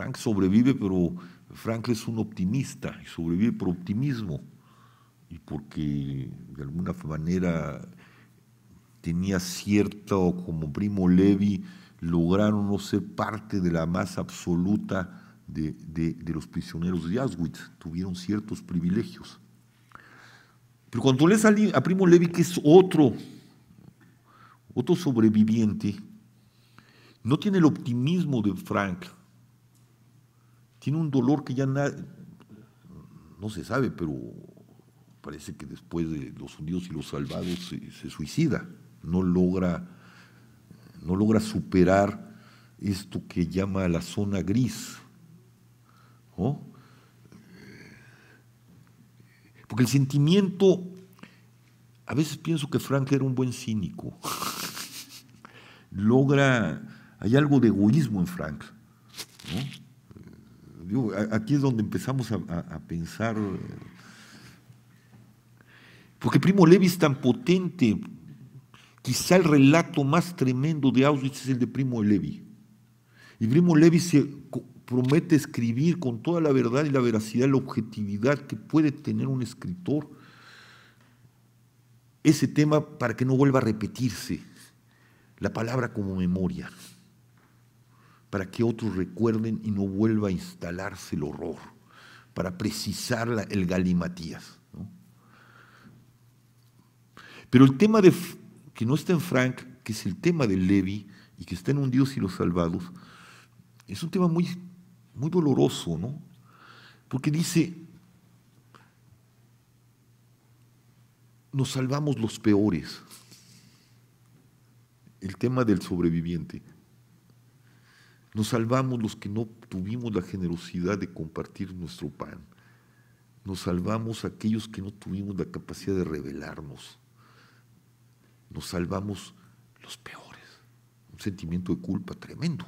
Frank sobrevive, pero Frank es un optimista y sobrevive por optimismo y porque de alguna manera tenía cierto, como primo Levi, lograron no ser parte de la masa absoluta de, los prisioneros de Auschwitz, tuvieron ciertos privilegios. Pero cuando lees a, a Primo Levi, que es otro, otro sobreviviente, no tiene el optimismo de Frank, tiene un dolor que ya no se sabe, pero parece que después de Los Unidos y los Salvados se, suicida, no logra, no logra superar esto que llama la zona gris. Eh, porque el sentimiento, a veces pienso que Frank era un buen cínico. <laughs> Logra, hay algo de egoísmo en Frank. ¿no? aquí es donde empezamos a, a pensar. Eh, porque Primo Levi es tan potente. Quizá el relato más tremendo de Auschwitz es el de Primo Levi. Y Primo Levi se promete escribir con toda la verdad y la veracidad, la objetividad que puede tener un escritor ese tema para que no vuelva a repetirse. La palabra como memoria para que otros recuerden y no vuelva a instalarse el horror, para precisar el galimatías. Pero el tema de, que no está en Frank, que es el tema de Levi y que está en Un Dios y los Salvados, es un tema muy, muy doloroso, ¿no? Porque dice, nos salvamos los peores. El tema del sobreviviente. Nos salvamos los que no tuvimos la generosidad de compartir nuestro pan. Nos salvamos aquellos que no tuvimos la capacidad de revelarnos. Nos salvamos los peores. Un sentimiento de culpa tremendo.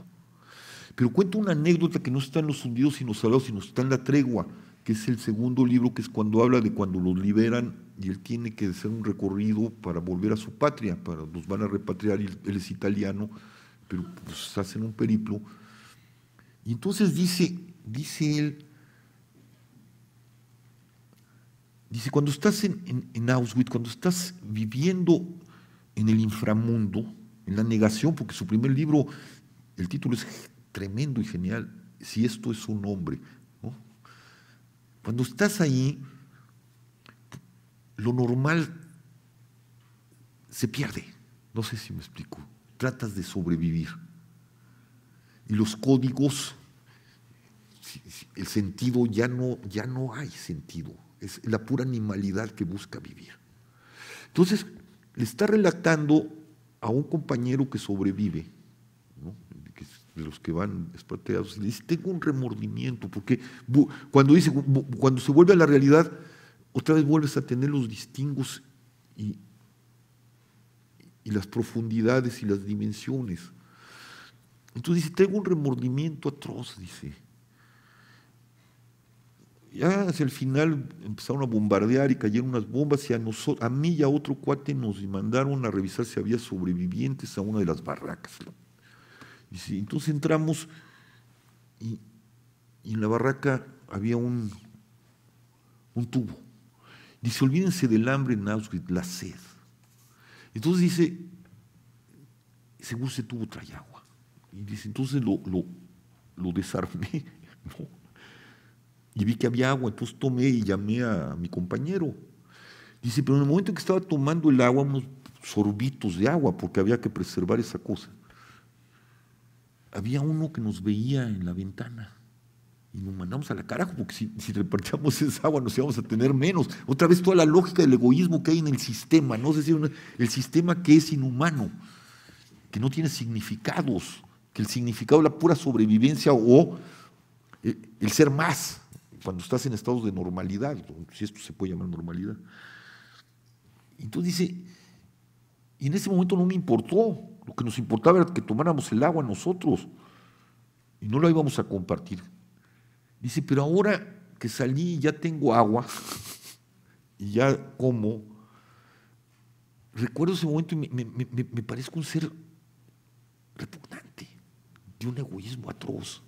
Pero cuento una anécdota que no está en los hundidos y los salvados, sino está en la tregua, que es el segundo libro, que es cuando habla de cuando los liberan y él tiene que hacer un recorrido para volver a su patria, para los van a repatriar él es italiano pero pues, en un periplo. Y entonces dice, dice él, dice, cuando estás en, en, Auschwitz, cuando estás viviendo en el inframundo, en la negación, porque su primer libro, el título es tremendo y genial, si esto es un hombre. Cuando estás ahí, lo normal se pierde. No sé si me explico tratas de sobrevivir. Y los códigos, el sentido ya no, ya no hay sentido, es la pura animalidad que busca vivir. Entonces, le está relatando a un compañero que sobrevive, de los que van y le dice, tengo un remordimiento, porque cuando, dice, cuando se vuelve a la realidad, otra vez vuelves a tener los distingos y, y las profundidades y las dimensiones. Entonces dice, tengo un remordimiento atroz, dice. Ya hacia el final empezaron a bombardear y cayeron unas bombas y a, mí y a otro cuate nos mandaron a revisar si había sobrevivientes a una de las barracas. entonces entramos y, en la barraca había un, un tubo. Dice, olvídense del hambre en Auschwitz, la sed. Entonces dice, según se tuvo agua. Y dice, entonces lo, desarmé, <laughs> Y vi que había agua, entonces tomé y llamé a, a mi compañero. Dice, pero en el momento en que estaba tomando el agua, unos sorbitos de agua, porque había que preservar esa cosa, había uno que nos veía en la ventana y nos mandamos a la carajo, porque si, repartíamos esa agua nos íbamos a tener menos. Otra vez toda la lógica del egoísmo que hay en el sistema, no el sistema que es inhumano, que no tiene significados, que el significado es la pura sobrevivencia o eh, el ser más, cuando estás en estados de normalidad, si esto se puede llamar normalidad. Entonces dice, y en ese momento no me importó, lo que nos importaba era que tomáramos el agua nosotros y no la íbamos a compartir. Dice, pero ahora que salí y ya tengo agua <laughs> y ya como, recuerdo ese momento y me, parezco un ser repugnante, de un egoísmo atroz.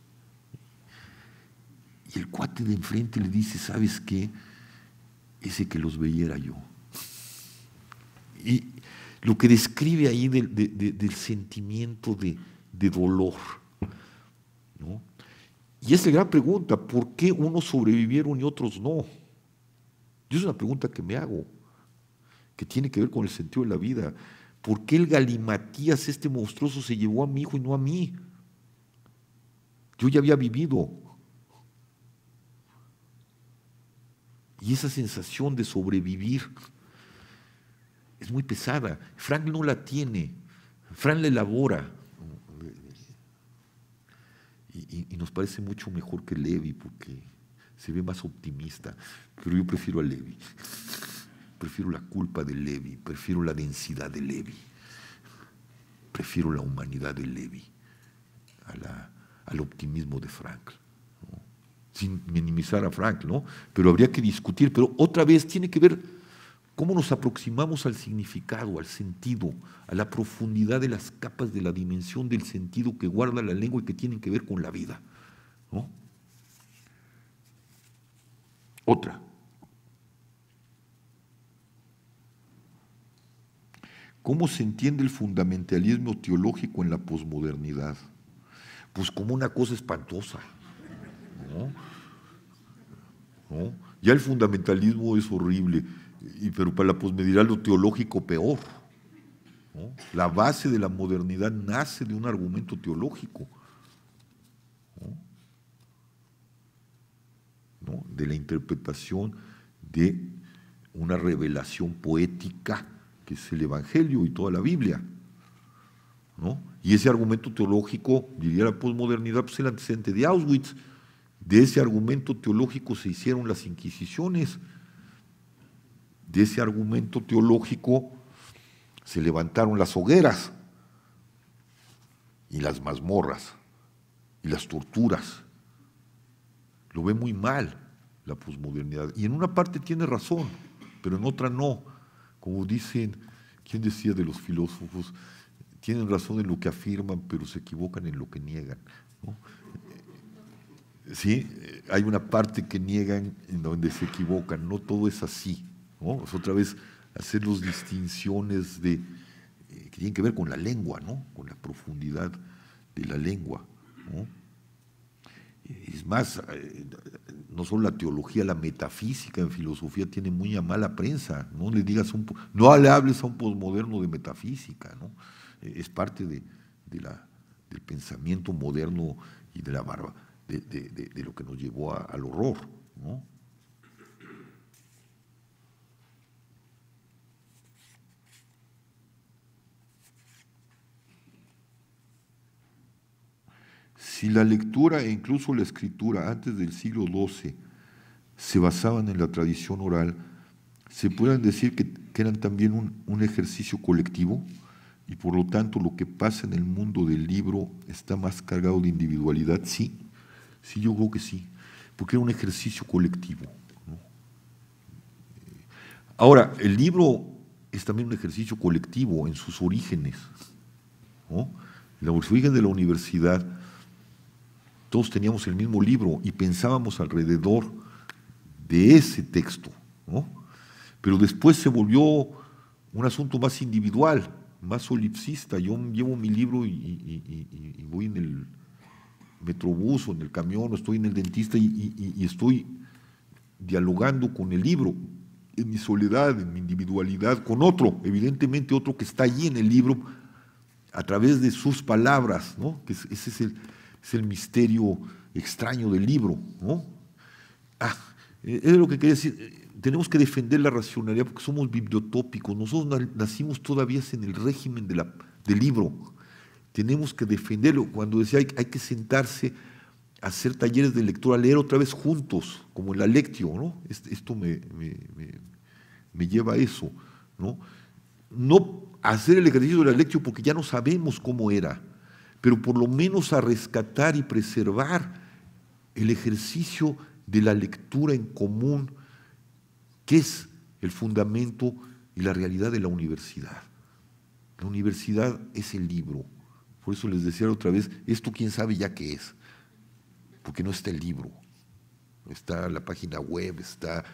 Y el cuate de enfrente le dice, ¿sabes qué? Ese que los veía era yo. Y lo que describe ahí del, sentimiento de, de dolor, ¿no? Y es gran pregunta, ¿por qué unos sobrevivieron y otros no? es una pregunta que me hago, que tiene que ver con el sentido de la vida. ¿Por qué el galimatías, este monstruoso, se llevó a mi hijo y no a mí? Yo ya había vivido. Y esa sensación de sobrevivir es muy pesada. Frank no la tiene. Frank la elabora y, nos parece mucho mejor que Levi porque se ve más optimista, pero yo prefiero a Levi. Prefiero la culpa de Levi, prefiero la densidad de Levi, prefiero la humanidad de Levi al optimismo de Frank. Sin minimizar a Frank, ¿no? Pero habría que discutir, pero otra vez tiene que ver cómo nos aproximamos al significado, al sentido, a la profundidad de las capas de la dimensión del sentido que guarda la lengua y que tienen que ver con la vida. Otra. ¿Cómo se entiende el fundamentalismo teológico en la posmodernidad? Pues como una cosa espantosa. Ya el fundamentalismo es horrible pero para la posmodernidad lo teológico peor. La base de la modernidad nace de un argumento teológico. De la interpretación de una revelación poética que es el Evangelio y toda la Biblia. Y ese argumento teológico, diría la posmodernidad, pues el antecedente de Auschwitz. De ese argumento teológico se hicieron las inquisiciones de ese argumento teológico se levantaron las hogueras y las mazmorras y las torturas. Lo ve muy mal la posmodernidad. Y en una parte tiene razón, pero en otra no. Como dicen, ¿quién decía de los filósofos? Tienen razón en lo que afirman, pero se equivocan en lo que niegan. ¿Sí? Hay una parte que niegan en donde se equivocan, no todo es así otra vez hacer las distinciones de, eh, que tienen que ver con la lengua, ¿no? Con la profundidad de la lengua, Es más, eh, no solo la teología, la metafísica en filosofía tiene muy mala prensa. No le digas no hables a un posmoderno de metafísica, ¿no? Eh, es parte de, del pensamiento moderno y de la barba, de, lo que nos llevó al horror, ¿no? Si la lectura e incluso la escritura antes del siglo XII se basaban en la tradición oral, ¿se pueden decir que, eran también un, ejercicio colectivo? Y por lo tanto lo que pasa en el mundo del libro está más cargado de individualidad, sí. Sí, yo creo que sí, porque era un ejercicio colectivo. Eh, ahora, el libro es también un ejercicio colectivo en sus orígenes. ¿no? En los orígenes de la universidad todos teníamos el mismo libro y pensábamos alrededor de ese texto, Pero después se volvió un asunto más individual, más solipsista. Yo llevo mi libro y, voy en el metrobús o en el camión o estoy en el dentista y estoy dialogando con el libro, en mi soledad, en mi individualidad, con otro, evidentemente otro que está allí en el libro a través de sus palabras, ¿no? ese es el, es el misterio extraño del libro. ¿no? Ah, es lo que quería decir. Tenemos que defender la racionalidad porque somos bibliotópicos. Nosotros nacimos todavía en el régimen de la, del libro. Tenemos que defenderlo. Cuando decía hay, hay que sentarse a hacer talleres de lectura, a leer otra vez juntos, como en la lectio, ¿no? Esto me, me, lleva a eso, ¿no? No hacer el ejercicio de la lectio porque ya no sabemos cómo era pero por lo menos a rescatar y preservar el ejercicio de la lectura en común, que es el fundamento y la realidad de la universidad. La universidad es el libro. Por eso les decía otra vez, esto quién sabe ya qué es, porque no está el libro. Está la página web, está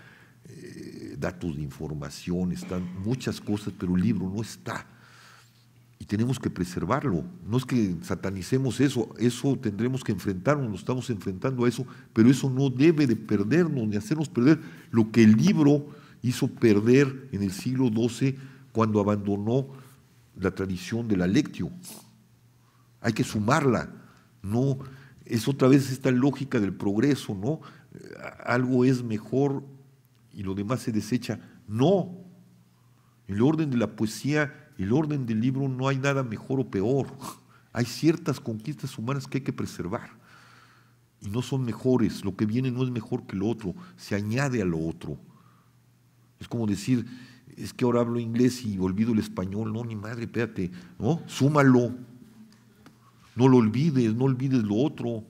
eh, datos de información, están muchas cosas, pero el libro no está y tenemos que preservarlo. No es que satanicemos eso, eso tendremos que enfrentarnos, nos estamos enfrentando a eso, pero eso no debe de perdernos de hacernos perder lo que el libro hizo perder en el siglo XII cuando abandonó la tradición de la lectio. Hay que sumarla, no es otra vez esta lógica del progreso, ¿no? Eh, algo es mejor y lo demás se desecha. No. El orden de la poesía el orden del libro no hay nada mejor o peor. <laughs> Hay ciertas conquistas humanas que hay que preservar. Y no son mejores. Lo que viene no es mejor que lo otro. Se añade a lo otro. Es como decir, es que ahora hablo inglés y olvido el español. No, ni madre, espérate. ¿no? Súmalo. No lo olvides, no olvides lo otro.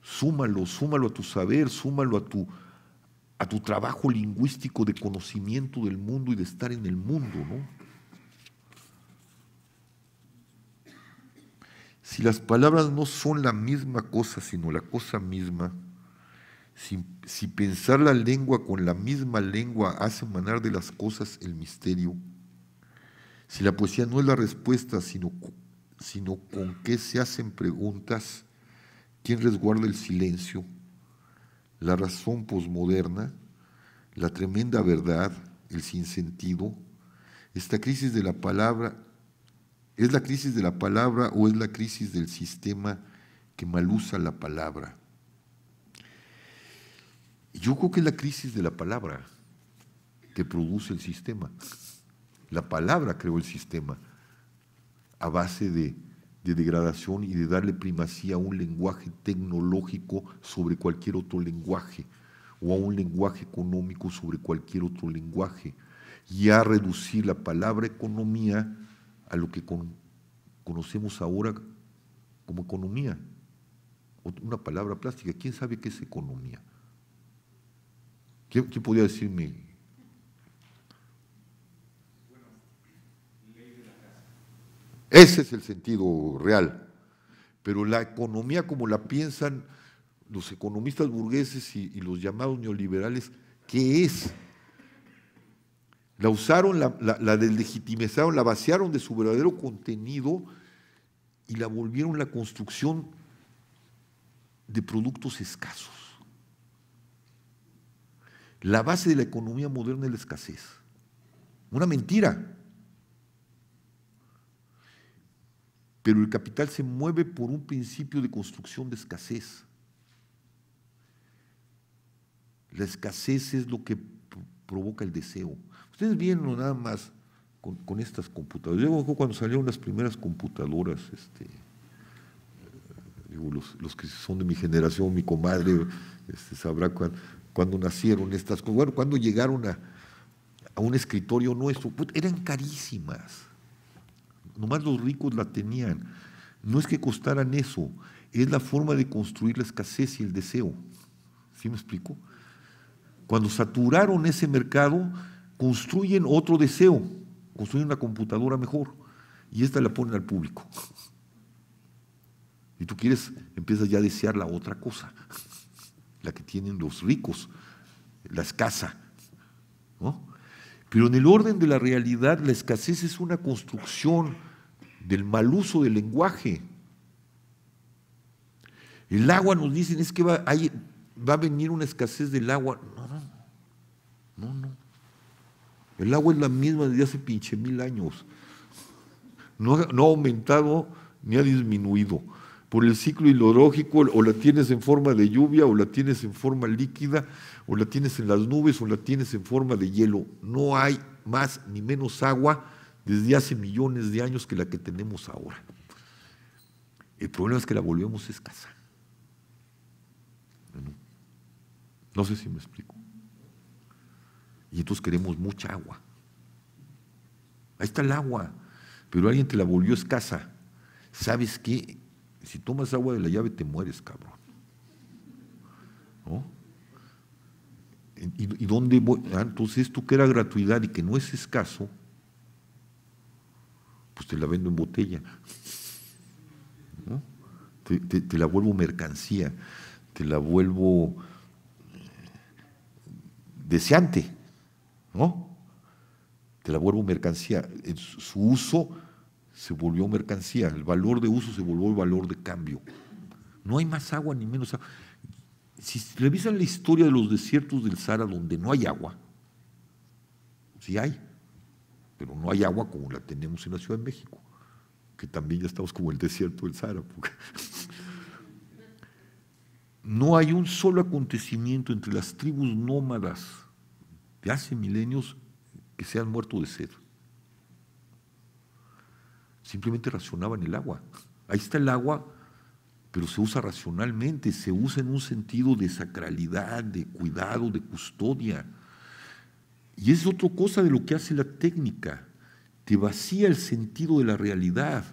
Súmalo, súmalo a tu saber, súmalo a tu, a tu trabajo lingüístico de conocimiento del mundo y de estar en el mundo, ¿no? Si las palabras no son la misma cosa, sino la cosa misma, si, pensar la lengua con la misma lengua hace emanar de las cosas el misterio, si la poesía no es la respuesta, sino, sino con qué se hacen preguntas, ¿quién resguarda el silencio? La razón posmoderna, la tremenda verdad, el sinsentido, esta crisis de la palabra ¿Es la crisis de la palabra o es la crisis del sistema que malusa la palabra? Yo creo que es la crisis de la palabra que produce el sistema. La palabra creó el sistema a base de, de degradación y de darle primacía a un lenguaje tecnológico sobre cualquier otro lenguaje o a un lenguaje económico sobre cualquier otro lenguaje y a reducir la palabra economía a lo que conocemos ahora como economía. Una palabra plástica, ¿quién sabe qué es economía? qué podría decirme? Ese es el sentido real. Pero la economía como la piensan los economistas burgueses y, y los llamados neoliberales, ¿qué es? La usaron, la, la, la deslegitimizaron, la vaciaron de su verdadero contenido y la volvieron la construcción de productos escasos. La base de la economía moderna es la escasez. Una mentira. Pero el capital se mueve por un principio de construcción de escasez. La escasez es lo que provoca el deseo. Ustedes vieron nada más con, estas computadoras. Yo cuando salieron las primeras computadoras, este, los, que son de mi generación, mi comadre, este, sabrá cuándo nacieron estas bueno, cuando llegaron a, un escritorio nuestro, pues, eran carísimas. Nomás los ricos la tenían. No es que costaran eso, es la forma de construir la escasez y el deseo. ¿Sí me explico? Cuando saturaron ese mercado, construyen otro deseo, construyen una computadora mejor y esta la ponen al público. Y tú quieres, empiezas ya a desear la otra cosa, la que tienen los ricos, la escasa. Pero en el orden de la realidad, la escasez es una construcción del mal uso del lenguaje. El agua nos dicen, es que va, va a venir una escasez del agua. No, no, no. no. El agua es la misma desde hace pinche mil años. No, ha aumentado ni ha disminuido. Por el ciclo hidrológico, o la tienes en forma de lluvia, o la tienes en forma líquida, o la tienes en las nubes, o la tienes en forma de hielo. No hay más ni menos agua desde hace millones de años que la que tenemos ahora. El problema es que la volvemos escasa. No sé si me explico. Y entonces queremos mucha agua. Ahí está el agua, pero alguien te la volvió escasa. ¿Sabes qué? Si tomas agua de la llave te mueres, cabrón. ¿Y, dónde voy? Ah, entonces esto que era gratuidad y que no es escaso, pues te la vendo en botella. te la vuelvo mercancía, te la vuelvo eh, deseante. ¿no? Te la vuelvo mercancía. Su uso se volvió mercancía, el valor de uso se volvió el valor de cambio. No hay más agua ni menos agua. Si revisan la historia de los desiertos del Sahara donde no hay agua, sí hay, pero no hay agua como la tenemos en la Ciudad de México, que también ya estamos como el desierto del Sahara. <laughs> no hay un solo acontecimiento entre las tribus nómadas de hace milenios que se han muerto de sed. Simplemente racionaban el agua. Ahí está el agua, pero se usa racionalmente, se usa en un sentido de sacralidad, de cuidado, de custodia. Y es otra cosa de lo que hace la técnica. Te vacía el sentido de la realidad.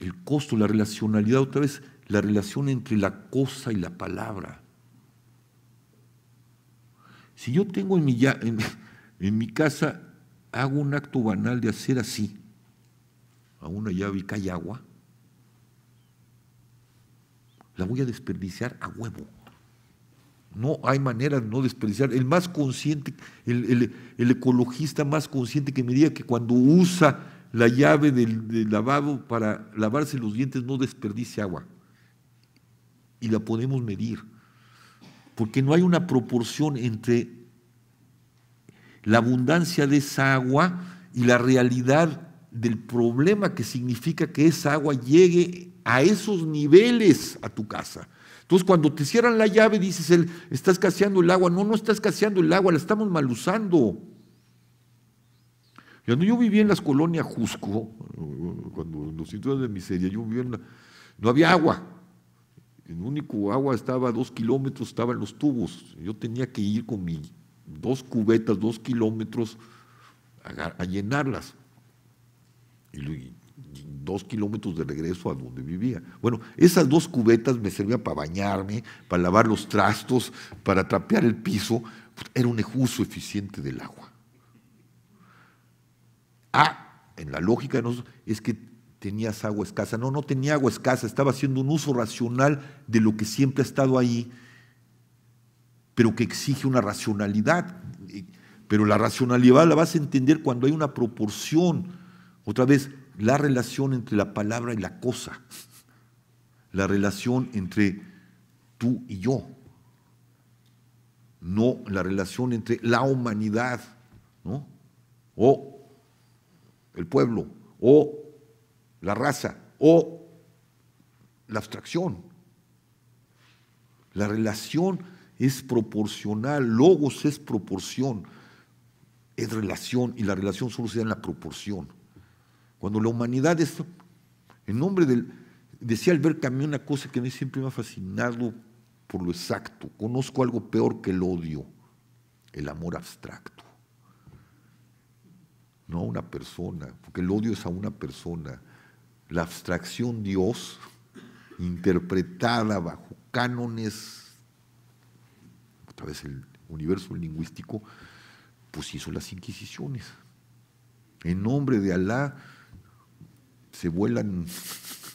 El costo, la relacionalidad, otra vez, la relación entre la cosa y la palabra. Si yo tengo <laughs> en mi, casa, hago un acto banal de hacer así, a una llave y cae agua, la voy a desperdiciar a huevo. No hay manera de no desperdiciar. El más consciente, el, ecologista más consciente que me diga que cuando usa la llave del, lavado para lavarse los dientes no desperdice agua. Y la podemos medir porque no hay una proporción entre la abundancia de esa agua y la realidad del problema que significa que esa agua llegue a esos niveles a tu casa. Entonces, cuando te cierran la llave, dices, él, está escaseando el agua. No, no está escaseando el agua, la estamos mal usando. Cuando yo vivía en las colonias Jusco, eh, cuando en los sitios de miseria, yo vivía en no había agua. El único agua estaba a dos kilómetros, estaban los tubos. Yo tenía que ir con mis dos cubetas, dos kilómetros, a, llenarlas. Y, dos kilómetros de regreso a donde vivía. Bueno, esas dos cubetas me servían para bañarme, para lavar los trastos, para trapear el piso. Era un uso eficiente del agua. Ah, en la lógica de nosotros, es que tenías agua escasa. No, no tenía agua escasa, estaba haciendo un uso racional de lo que siempre ha estado ahí, pero que exige una racionalidad. Pero la racionalidad la vas a entender cuando hay una proporción. Otra vez, la relación entre la palabra y la cosa. La relación entre tú y yo. No la relación entre la humanidad, ¿no? O el pueblo, o la raza o la abstracción. La relación es proporcional, logos es proporción, es relación y la relación solo se da en la proporción. Cuando la humanidad es, en nombre del, decía Albert Camus una cosa que a mí siempre me ha fascinado por lo exacto, conozco algo peor que el odio, el amor abstracto. No a una persona, porque el odio es a una persona, la abstracción Dios interpretada bajo cánones, otra vez el universo lingüístico, pues hizo las Inquisiciones. En nombre de Alá se vuelan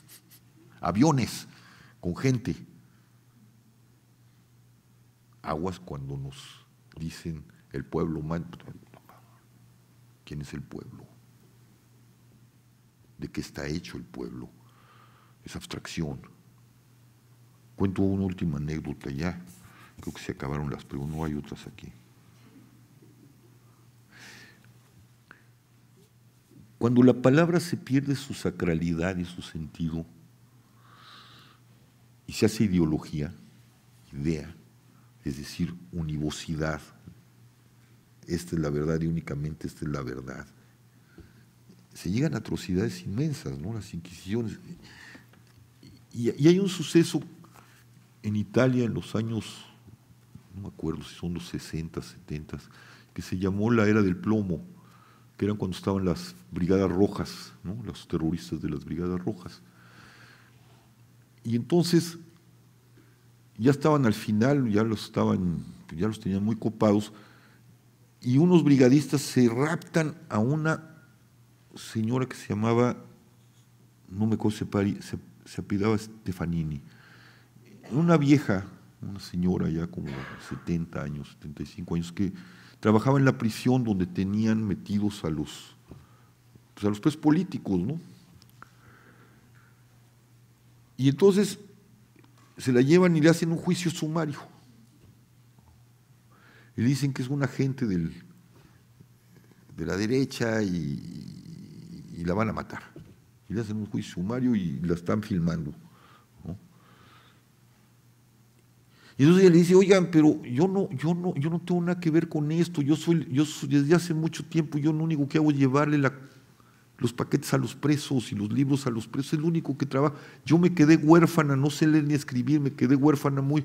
<laughs> aviones con gente. Aguas cuando nos dicen el pueblo humano. ¿Quién es el pueblo? de qué está hecho el pueblo. esa abstracción. Cuento una última anécdota ya. Creo que se acabaron las preguntas, no hay otras aquí. Cuando la palabra se pierde su sacralidad y su sentido y se hace ideología, idea, es decir, univocidad, esta es la verdad y únicamente esta es la verdad, se llegan atrocidades inmensas, ¿no? las inquisiciones. Y, hay un suceso en Italia en los años, no me acuerdo si son los 60, 70, que se llamó la era del plomo, que eran cuando estaban las Brigadas Rojas, ¿no? los terroristas de las Brigadas Rojas. Y entonces ya estaban al final, ya los, estaban, ya los tenían muy copados, y unos brigadistas se raptan a una señora que se llamaba, no me acuerdo, se, se Stefanini. Una vieja, una señora ya como 70 años, 75 años, que trabajaba en la prisión donde tenían metidos a los, pues, a los pues, políticos, ¿no? Y entonces se la llevan y le hacen un juicio sumario. Y dicen que es un agente del, de la derecha y, y la van a matar. Y le hacen un juicio sumario y la están filmando. Y entonces ella le dice, oigan, pero yo no, yo no, yo no tengo nada que ver con esto, yo soy, yo soy, desde hace mucho tiempo, yo lo único que hago es llevarle los paquetes a los presos y los libros a los presos, el único que trabaja Yo me quedé huérfana, no sé leer ni escribir, me quedé huérfana muy.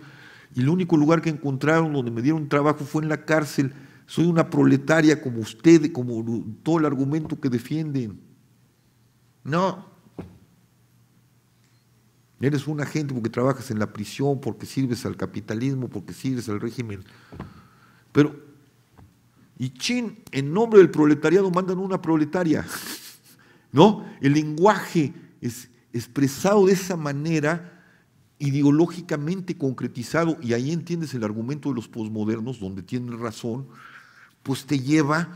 Y el único lugar que encontraron donde me dieron trabajo fue en la cárcel. Soy una proletaria como ustedes, como todo el argumento que defienden. No. Eres un agente porque trabajas en la prisión, porque sirves al capitalismo, porque sirves al régimen. Pero, y Chin, en nombre del proletariado, mandan una proletaria. <laughs> ¿No? El lenguaje es expresado de esa manera ideológicamente concretizado, y ahí entiendes el argumento de los posmodernos, donde tienen razón, pues te lleva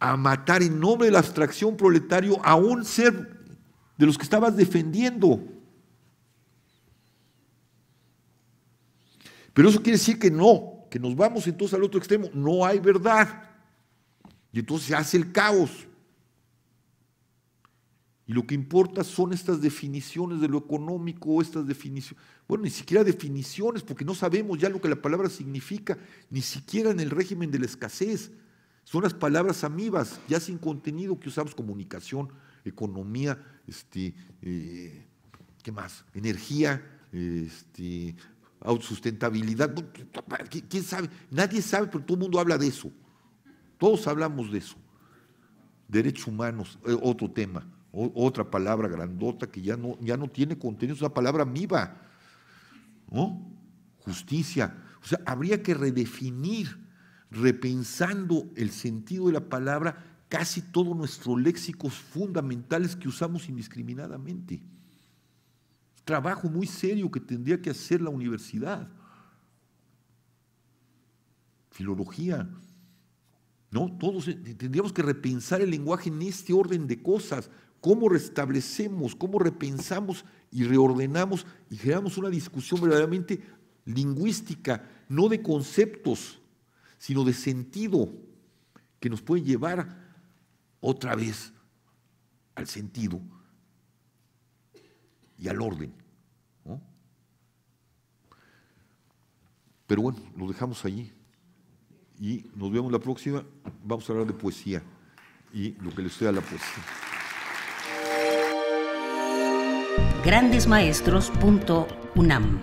a matar en nombre de la abstracción proletario a un ser de los que estabas defendiendo. Pero eso quiere decir que no, que nos vamos entonces al otro extremo, no hay verdad. Y entonces se hace el caos. Y lo que importa son estas definiciones de lo económico, estas definiciones, bueno, ni siquiera definiciones, porque no sabemos ya lo que la palabra significa, ni siquiera en el régimen de la escasez. Son las palabras amibas, ya sin contenido que usamos, comunicación, economía, este, eh, ¿qué más? Energía, este, autosustentabilidad, ¿quién sabe? Nadie sabe, pero todo el mundo habla de eso. Todos hablamos de eso. Derechos humanos, eh, otro tema, otra palabra grandota que ya no, ya no tiene contenido, es una palabra amiva ¿no? Justicia. O sea, habría que redefinir repensando el sentido de la palabra, casi todos nuestros léxicos fundamentales que usamos indiscriminadamente. Trabajo muy serio que tendría que hacer la universidad. Filología. No, todos eh, tendríamos que repensar el lenguaje en este orden de cosas, cómo restablecemos, cómo repensamos y reordenamos y generamos una discusión verdaderamente lingüística, no de conceptos, sino de sentido, que nos puede llevar otra vez al sentido y al orden. Pero bueno, lo dejamos allí y nos vemos la próxima. Vamos a hablar de poesía y lo que le a la poesía. Grandesmaestros.unam